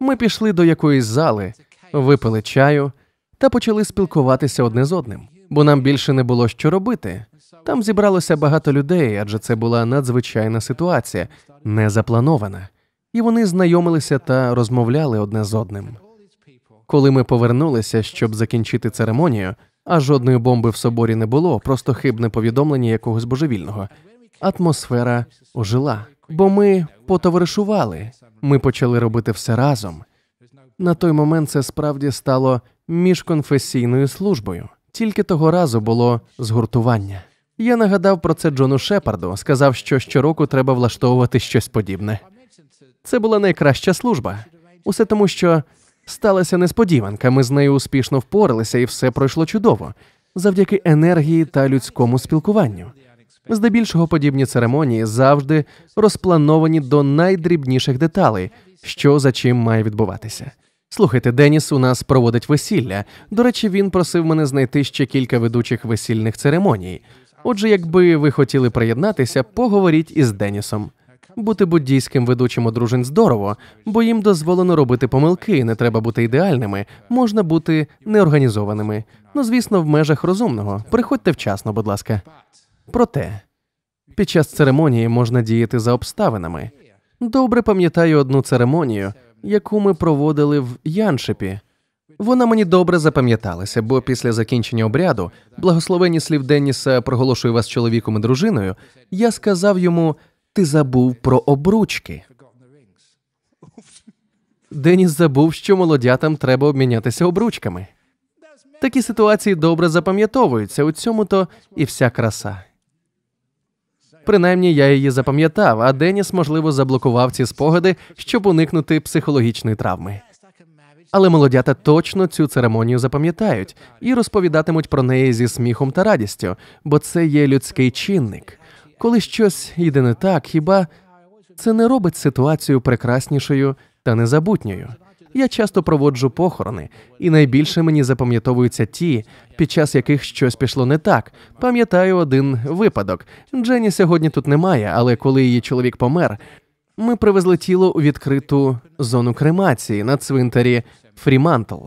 Ми пішли до якоїсь зали, випили чаю та почали спілкуватися одне з одним, бо нам більше не було що робити. Там зібралося багато людей, адже це була надзвичайна ситуація, не запланована, і вони знайомилися та розмовляли одне з одним. Коли ми повернулися, щоб закінчити церемонію, а жодної бомби в соборі не було, просто хибне повідомлення якогось божевільного. Атмосфера ожила бо ми потоваришували, ми почали робити все разом. На той момент це справді стало міжконфесійною службою. Тільки того разу було згуртування. Я нагадав про це Джону Шепарду, сказав, що щороку треба влаштовувати щось подібне. Це була найкраща служба. Усе тому, що сталася несподіванка. Ми з нею успішно впоралися, і все пройшло чудово завдяки енергії та людському спілкуванню. Здебільшого подібні церемонії завжди розплановані до найдрібніших деталей, що за чим має відбуватися. Слухайте, Деніс у нас проводить весілля. До речі, він просив мене знайти ще кілька ведучих весільних церемоній. Отже, якби ви хотіли приєднатися, поговоріть із Денісом. Бути буддійським ведучим одружень здорово, бо їм дозволено робити помилки, не треба бути ідеальними, можна бути неорганізованими. Ну звісно, в межах розумного. Приходьте вчасно, будь ласка. Проте під час церемонії можна діяти за обставинами. Добре пам'ятаю одну церемонію, яку ми проводили в Яншипі. Вона мені добре запам'яталася, бо після закінчення обряду, благословені слів Денніса проголошую вас чоловіком і дружиною. Я сказав йому: ти забув про обручки. Деніс забув, що молодятам треба обмінятися обручками. Такі ситуації добре запам'ятовуються у цьому то і вся краса. Принаймні я її запам'ятав, а Деніс, можливо, заблокував ці спогади, щоб уникнути психологічної травми. Але молодята точно цю церемонію запам'ятають і розповідатимуть про неї зі сміхом та радістю, бо це є людський чинник. Коли щось йде не так, хіба це не робить ситуацію прекраснішою та незабутньою. Я часто проводжу похорони, і найбільше мені запам'ятовуються ті, під час яких щось пішло не так. Пам'ятаю один випадок. Дженні сьогодні тут немає, але коли її чоловік помер, ми привезли тіло у відкриту зону кремації на цвинтарі Фрімантл.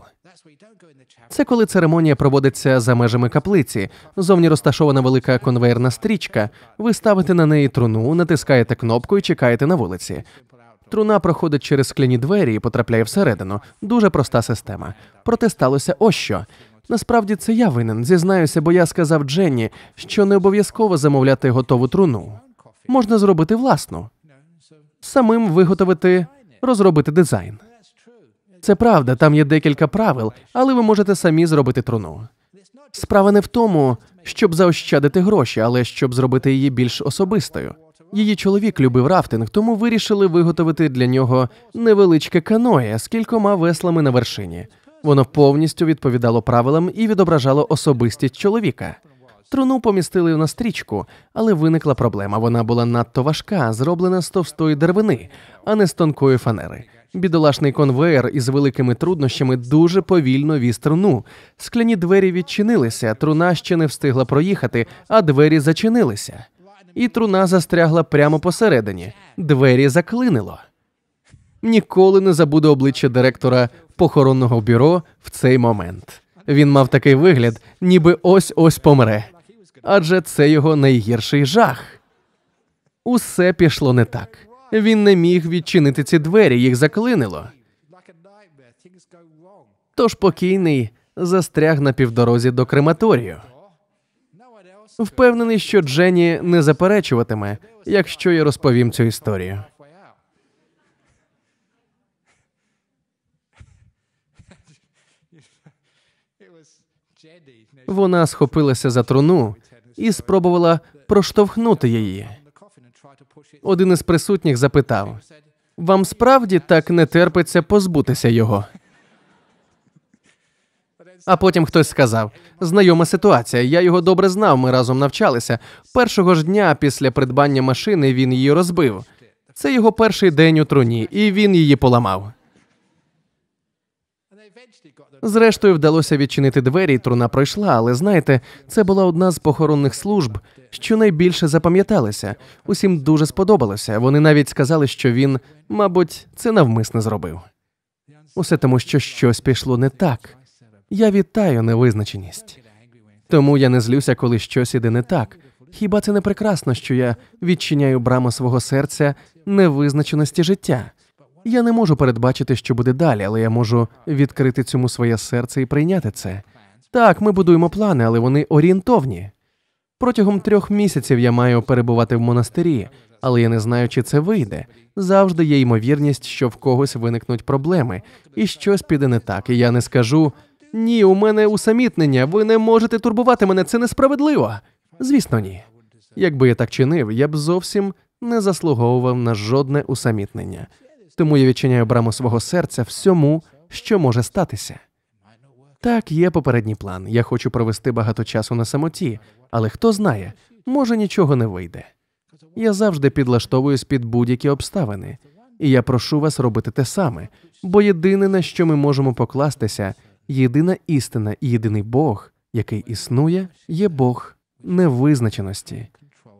Це коли церемонія проводиться за межами каплиці. Зовні розташована велика конвейерна стрічка. Ви ставите на неї труну, натискаєте кнопку і чекаєте на вулиці. Труна проходить через скляні двері і потрапляє всередину. Дуже проста система. Проте сталося ось що. Насправді це я винен, зізнаюся, бо я сказав Дженні, що не обов'язково замовляти готову труну. Можна зробити власну, самим виготовити, розробити дизайн. Це правда, там є декілька правил, але ви можете самі зробити труну. Справа не в тому, щоб заощадити гроші, але щоб зробити її більш особистою. Її чоловік любив рафтинг, тому вирішили виготовити для нього невеличке каноє з кількома веслами на вершині. Воно повністю відповідало правилам і відображало особистість чоловіка. Труну помістили на стрічку, але виникла проблема. Вона була надто важка, зроблена з товстої деревини, а не з тонкої фанери. Бідолашний конвеєр із великими труднощами дуже повільно віз труну. Скляні двері відчинилися, труна ще не встигла проїхати, а двері зачинилися і труна застрягла прямо посередині. Двері заклинило. Ніколи не забуду обличчя директора похоронного бюро в цей момент. Він мав такий вигляд, ніби ось ось помре, адже це його найгірший жах. Усе пішло не так. Він не міг відчинити ці двері, їх заклинило. Тож покійний застряг на півдорозі до крематорію. Впевнений, що Дженні не заперечуватиме, якщо я розповім цю історію. Вона схопилася за труну і спробувала проштовхнути її. Один із присутніх запитав: вам справді так не терпиться позбутися його? А потім хтось сказав: знайома ситуація, я його добре знав, ми разом навчалися. Першого ж дня після придбання машини він її розбив. Це його перший день у труні, і він її поламав. Зрештою вдалося відчинити двері, і труна пройшла, але знаєте, це була одна з похоронних служб, що найбільше запам'яталися. Усім дуже сподобалося. Вони навіть сказали, що він, мабуть, це навмисне зробив. Усе тому, що щось пішло не так. Я вітаю невизначеність. Тому я не злюся, коли щось іде не так. Хіба це не прекрасно, що я відчиняю браму свого серця невизначеності життя? Я не можу передбачити, що буде далі, але я можу відкрити цьому своє серце і прийняти це. Так, ми будуємо плани, але вони орієнтовні. Протягом трьох місяців я маю перебувати в монастирі, але я не знаю, чи це вийде. Завжди є ймовірність, що в когось виникнуть проблеми, і щось піде не так, і я не скажу ні, у мене усамітнення. Ви не можете турбувати мене, це несправедливо. Звісно, ні. Якби я так чинив, я б зовсім не заслуговував на жодне усамітнення. Тому я відчиняю браму свого серця всьому, що може статися. Так, є попередній план. Я хочу провести багато часу на самоті, але хто знає, може нічого не вийде. Я завжди підлаштовуюсь під будь-які обставини, і я прошу вас робити те саме, бо єдине на що ми можемо покластися, Єдина істина і єдиний Бог, який існує, є Бог невизначеності.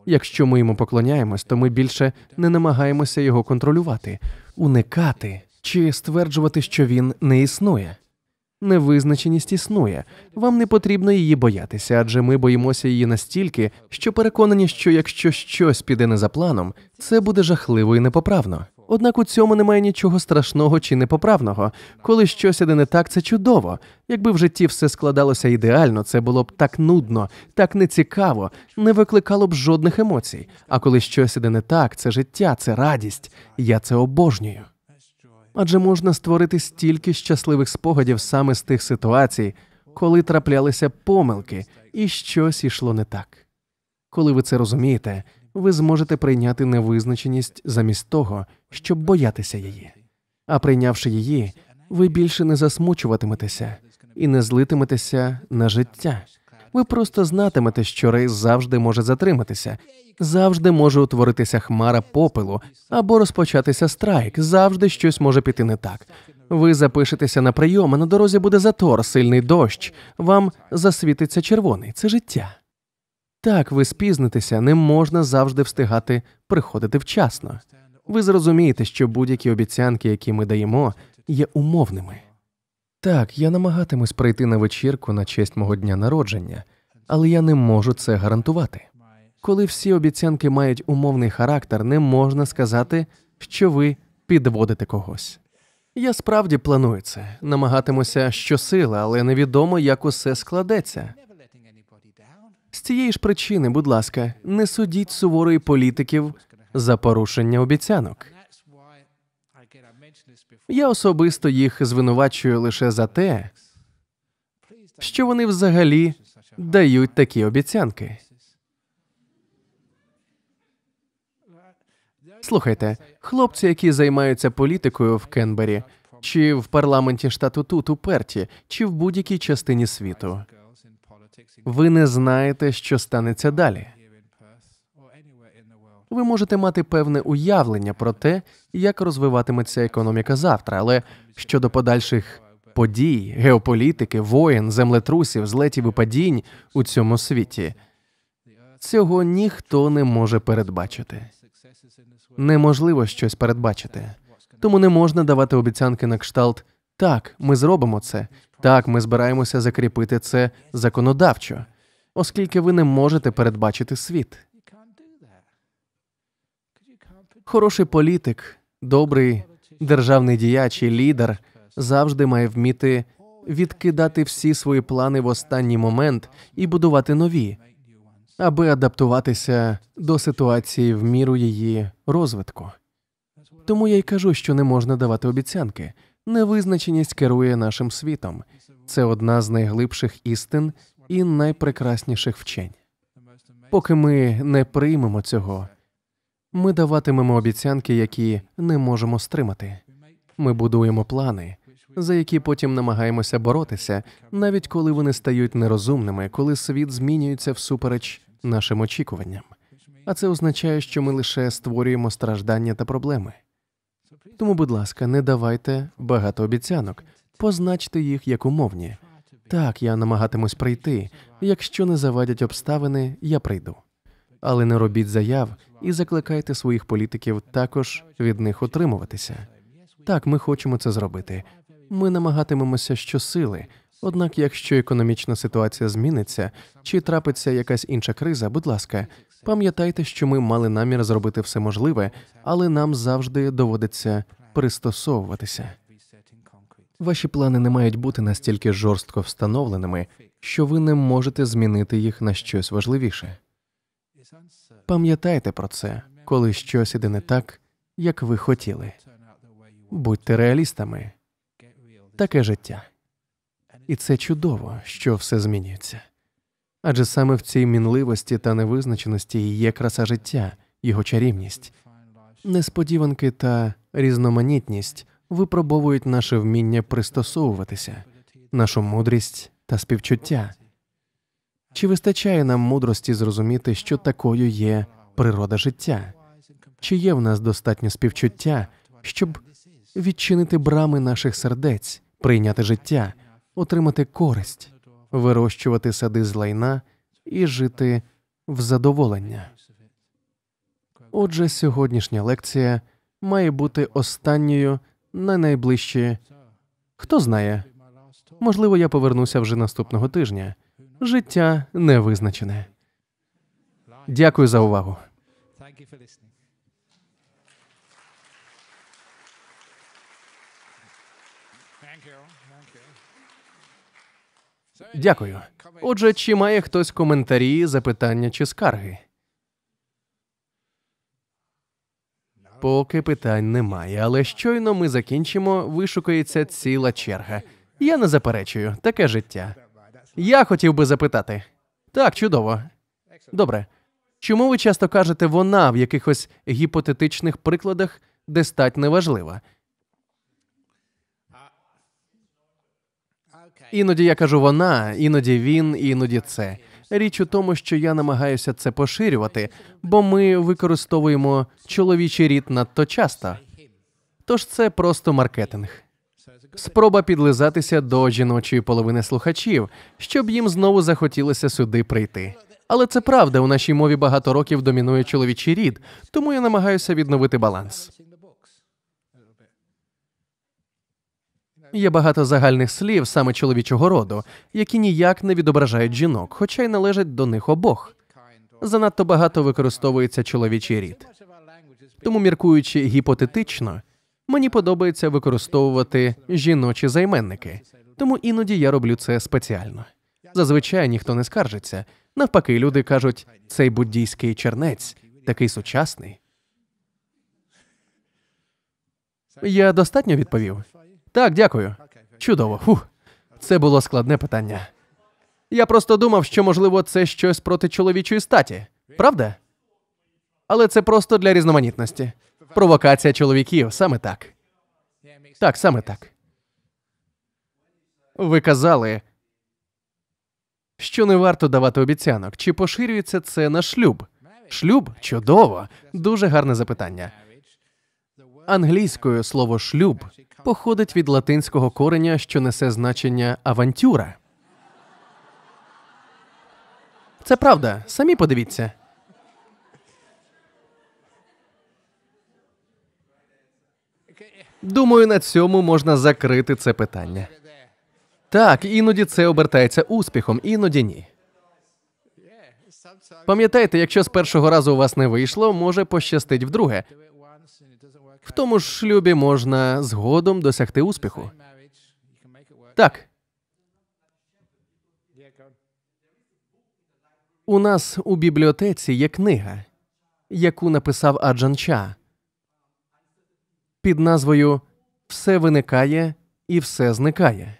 Якщо ми йому поклоняємось, то ми більше не намагаємося його контролювати, уникати чи стверджувати, що він не існує. Невизначеність існує, вам не потрібно її боятися, адже ми боїмося її настільки, що переконані, що якщо щось піде не за планом, це буде жахливо і непоправно. Однак у цьому немає нічого страшного чи непоправного. Коли щось іде не так, це чудово. Якби в житті все складалося ідеально, це було б так нудно, так нецікаво, не викликало б жодних емоцій. А коли щось іде не так, це життя, це радість. Я це обожнюю адже можна створити стільки щасливих спогадів саме з тих ситуацій, коли траплялися помилки і щось ішло не так. Коли ви це розумієте, ви зможете прийняти невизначеність замість того, щоб боятися її, а прийнявши її, ви більше не засмучуватиметеся і не злитиметеся на життя ви просто знатимете, що рейс завжди може затриматися, завжди може утворитися хмара попелу або розпочатися страйк, завжди щось може піти не так. Ви запишетеся на прийом, а на дорозі буде затор, сильний дощ, вам засвітиться червоний, це життя. Так, ви спізнитеся, не можна завжди встигати приходити вчасно. Ви зрозумієте, що будь-які обіцянки, які ми даємо, є умовними. Так, я намагатимусь прийти на вечірку на честь мого дня народження, але я не можу це гарантувати. Коли всі обіцянки мають умовний характер, не можна сказати, що ви підводите когось. Я справді планую це, намагатимуся щосила, але невідомо, як усе складеться. З цієї ж причини, будь ласка, не судіть суворої політиків за порушення обіцянок. Я особисто їх звинувачую лише за те, що вони взагалі дають такі обіцянки. Слухайте, хлопці, які займаються політикою в Кенбері, чи в парламенті штату тут у Перті, чи в будь-якій частині світу, ви не знаєте, що станеться далі ви можете мати певне уявлення про те, як розвиватиметься економіка завтра, але щодо подальших подій, геополітики, воєн, землетрусів, злетів і падінь у цьому світі, цього ніхто не може передбачити. Неможливо щось передбачити, тому не можна давати обіцянки на кшталт так, ми зробимо це, так, ми збираємося закріпити це законодавчо, оскільки ви не можете передбачити світ. Хороший політик, добрий державний діяч і лідер завжди має вміти відкидати всі свої плани в останній момент і будувати нові, аби адаптуватися до ситуації в міру її розвитку. Тому я й кажу, що не можна давати обіцянки. Невизначеність керує нашим світом. Це одна з найглибших істин і найпрекрасніших вчень. Поки ми не приймемо цього. Ми даватимемо обіцянки, які не можемо стримати. Ми будуємо плани, за які потім намагаємося боротися, навіть коли вони стають нерозумними, коли світ змінюється всупереч нашим очікуванням. А це означає, що ми лише створюємо страждання та проблеми. Тому, будь ласка, не давайте багато обіцянок, позначте їх як умовні. Так, я намагатимусь прийти. Якщо не завадять обставини, я прийду. Але не робіть заяв, і закликайте своїх політиків також від них утримуватися. Так, ми хочемо це зробити. Ми намагатимемося щосили. Однак, якщо економічна ситуація зміниться чи трапиться якась інша криза, будь ласка, пам'ятайте, що ми мали намір зробити все можливе, але нам завжди доводиться пристосовуватися. Ваші плани не мають бути настільки жорстко встановленими, що ви не можете змінити їх на щось важливіше. Пам'ятайте про це, коли щось іде не так, як ви хотіли. Будьте реалістами. Таке життя. І це чудово, що все змінюється. Адже саме в цій мінливості та невизначеності є краса життя, його чарівність. Несподіванки та різноманітність випробовують наше вміння пристосовуватися, нашу мудрість та співчуття. Чи вистачає нам мудрості зрозуміти, що такою є природа життя? Чи є в нас достатньо співчуття, щоб відчинити брами наших сердець, прийняти життя, отримати користь, вирощувати сади з лайна і жити в задоволення? Отже, сьогоднішня лекція має бути останньою на найближчі. Хто знає, можливо, я повернуся вже наступного тижня життя невизначене. Дякую за увагу. Дякую. Отже, чи має хтось коментарі, запитання чи скарги? Поки питань немає, але щойно ми закінчимо, вишукається ціла черга. Я не заперечую таке життя. Я хотів би запитати. Так, чудово. Добре. Чому ви часто кажете вона в якихось гіпотетичних прикладах, де неважлива? Іноді я кажу вона, іноді він, іноді це. Річ у тому, що я намагаюся це поширювати, бо ми використовуємо чоловічий рід надто часто. Тож це просто маркетинг. Спроба підлизатися до жіночої половини слухачів, щоб їм знову захотілося сюди прийти. Але це правда, у нашій мові багато років домінує чоловічий рід, тому я намагаюся відновити баланс. Є багато загальних слів саме чоловічого роду, які ніяк не відображають жінок, хоча й належать до них обох. Занадто багато використовується чоловічий рід. Тому, міркуючи гіпотетично. Мені подобається використовувати жіночі займенники, тому іноді я роблю це спеціально. Зазвичай ніхто не скаржиться. Навпаки, люди кажуть, цей буддійський чернець такий сучасний. Я достатньо відповів. Так, дякую. Чудово. Фух. Це було складне питання. Я просто думав, що можливо це щось проти чоловічої статі, правда? але це просто для різноманітності. Провокація чоловіків саме так. Так, саме так. Ви казали, що не варто давати обіцянок. Чи поширюється це на шлюб? Шлюб чудово, дуже гарне запитання. Англійською слово шлюб походить від латинського кореня, що несе значення авантюра. Це правда. Самі подивіться. Думаю, на цьому можна закрити це питання. Так, іноді це обертається успіхом, іноді ні. Пам'ятайте, якщо з першого разу у вас не вийшло, може пощастить вдруге. В тому ж шлюбі можна згодом досягти успіху. Так. У нас у бібліотеці є книга, яку написав Аджан Ча під назвою Все виникає і все зникає.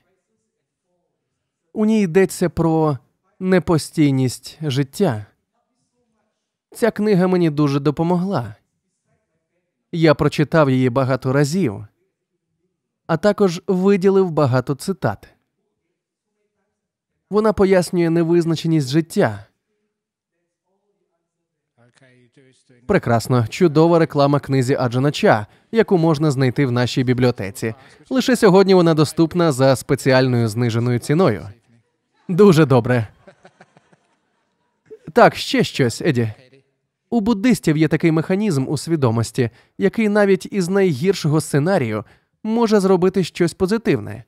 У ній йдеться про непостійність життя. Ця книга мені дуже допомогла. Я прочитав її багато разів, а також виділив багато цитат. Вона пояснює невизначеність життя, Прекрасно, чудова реклама книзі Аджанача, яку можна знайти в нашій бібліотеці. Лише сьогодні вона доступна за спеціальною зниженою ціною. Дуже добре. Так, ще щось, Еді. У буддистів є такий механізм у свідомості, який навіть із найгіршого сценарію може зробити щось позитивне.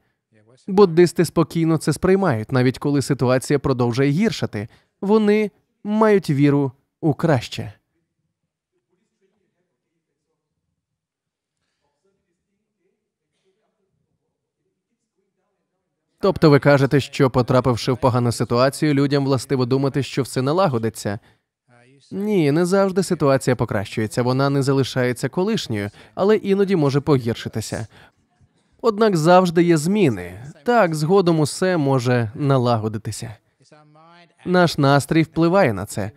Буддисти спокійно це сприймають, навіть коли ситуація продовжує гіршати. Вони мають віру у краще. Тобто ви кажете, що, потрапивши в погану ситуацію, людям властиво думати, що все налагодиться. Ні, не завжди ситуація покращується, вона не залишається колишньою, але іноді може погіршитися. Однак завжди є зміни. Так, згодом усе може налагодитися. Наш настрій впливає на це.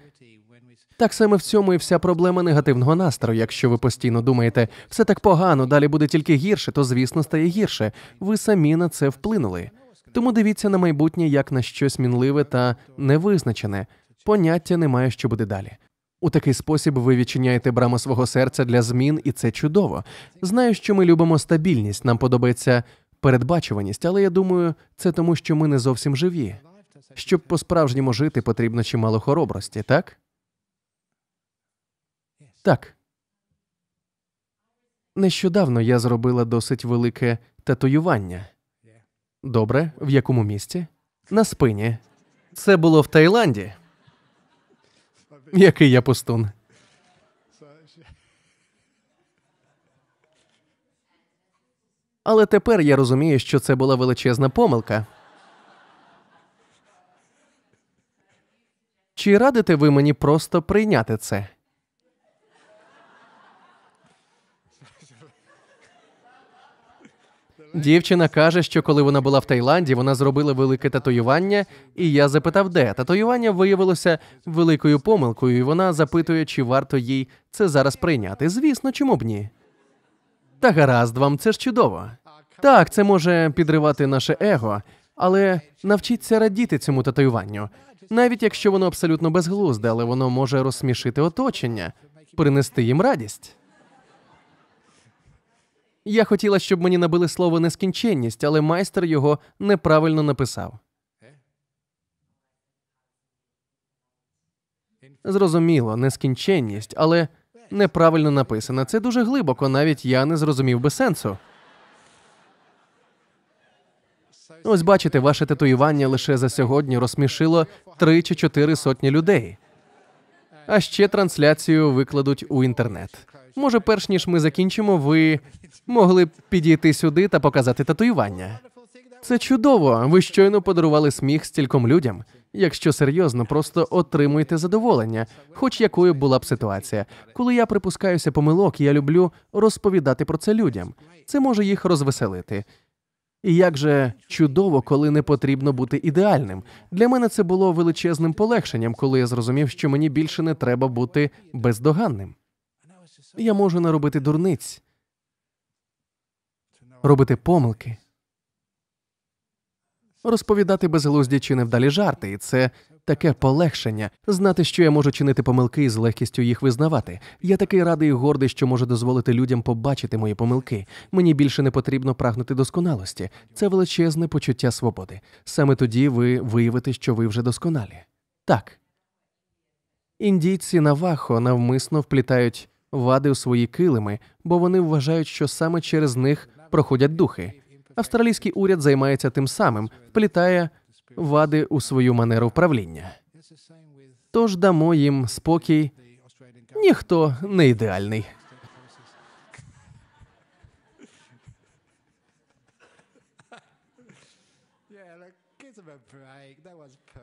Так саме в цьому і вся проблема негативного настрою. Якщо ви постійно думаєте, все так погано, далі буде тільки гірше, то звісно стає гірше. Ви самі на це вплинули. Тому дивіться на майбутнє як на щось мінливе та невизначене. Поняття немає, що буде далі. У такий спосіб ви відчиняєте браму свого серця для змін, і це чудово. Знаю, що ми любимо стабільність, нам подобається передбачуваність, але я думаю, це тому, що ми не зовсім живі. Щоб по справжньому жити, потрібно чимало хоробрості, так? Так. Нещодавно я зробила досить велике татуювання. Добре, в якому місці? На спині. Це було в Таїланді. Який я пустун. Але тепер я розумію, що це була величезна помилка. Чи радите ви мені просто прийняти це? Дівчина каже, що коли вона була в Таїланді, вона зробила велике татуювання, і я запитав, де татуювання виявилося великою помилкою, і вона запитує, чи варто їй це зараз прийняти. Звісно, чому б ні? Та гаразд вам це ж чудово. Так, це може підривати наше его, але навчіться радіти цьому татуюванню, навіть якщо воно абсолютно безглузде, але воно може розсмішити оточення, принести їм радість. Я хотіла, щоб мені набили слово нескінченність, але майстер його неправильно написав. Зрозуміло, нескінченність, але неправильно написано. Це дуже глибоко, навіть я не зрозумів би сенсу. Ось бачите, ваше татуювання лише за сьогодні розсмішило три чи чотири сотні людей. А ще трансляцію викладуть у інтернет. Може, перш ніж ми закінчимо, ви могли б підійти сюди та показати татуювання. Це чудово. Ви щойно подарували сміх стільком людям. Якщо серйозно, просто отримуйте задоволення, хоч якою була б ситуація. Коли я припускаюся помилок, я люблю розповідати про це людям. Це може їх розвеселити. І як же чудово, коли не потрібно бути ідеальним. Для мене це було величезним полегшенням, коли я зрозумів, що мені більше не треба бути бездоганним я можу наробити дурниць, робити помилки, розповідати безглузді чи невдалі жарти, і це таке полегшення знати, що я можу чинити помилки і з легкістю їх визнавати. Я такий радий і гордий, що можу дозволити людям побачити мої помилки. Мені більше не потрібно прагнути досконалості. Це величезне почуття свободи. Саме тоді ви виявите, що ви вже досконалі. Так. Індійці Навахо навмисно вплітають вади у свої килими, бо вони вважають, що саме через них проходять духи. Австралійський уряд займається тим самим, вплітає вади у свою манеру правління. Тож дамо їм спокій. Ніхто не ідеальний.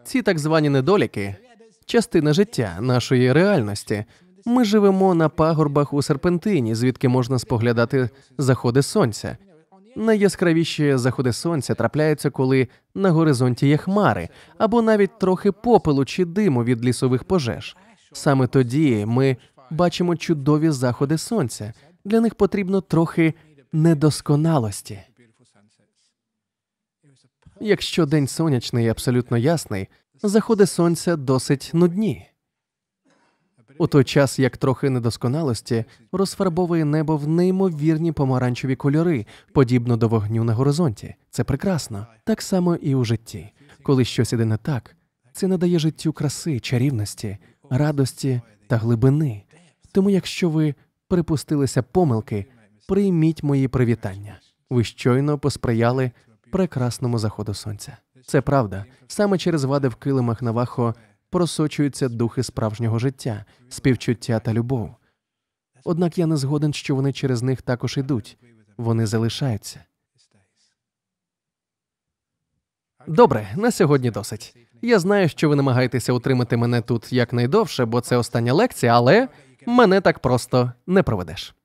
Ці так звані недоліки частина життя нашої реальності. Ми живемо на пагорбах у серпентині, звідки можна споглядати заходи сонця. Найяскравіші заходи сонця трапляються, коли на горизонті є хмари або навіть трохи попелу чи диму від лісових пожеж. Саме тоді ми бачимо чудові заходи сонця. Для них потрібно трохи недосконалості. Якщо день сонячний і абсолютно ясний, заходи сонця досить нудні у той час як трохи недосконалості розфарбовує небо в неймовірні помаранчеві кольори, подібно до вогню на горизонті. Це прекрасно, так само і у житті. Коли щось іде не так, це надає життю краси, чарівності, радості та глибини. Тому, якщо ви припустилися помилки, прийміть мої привітання. Ви щойно посприяли прекрасному заходу сонця. Це правда. Саме через вади в килимах Навахо просочуються духи справжнього життя, співчуття та любов. Однак я не згоден, що вони через них також ідуть, вони залишаються. Добре, на сьогодні досить. Я знаю, що ви намагаєтеся утримати мене тут якнайдовше, бо це остання лекція, але мене так просто не проведеш.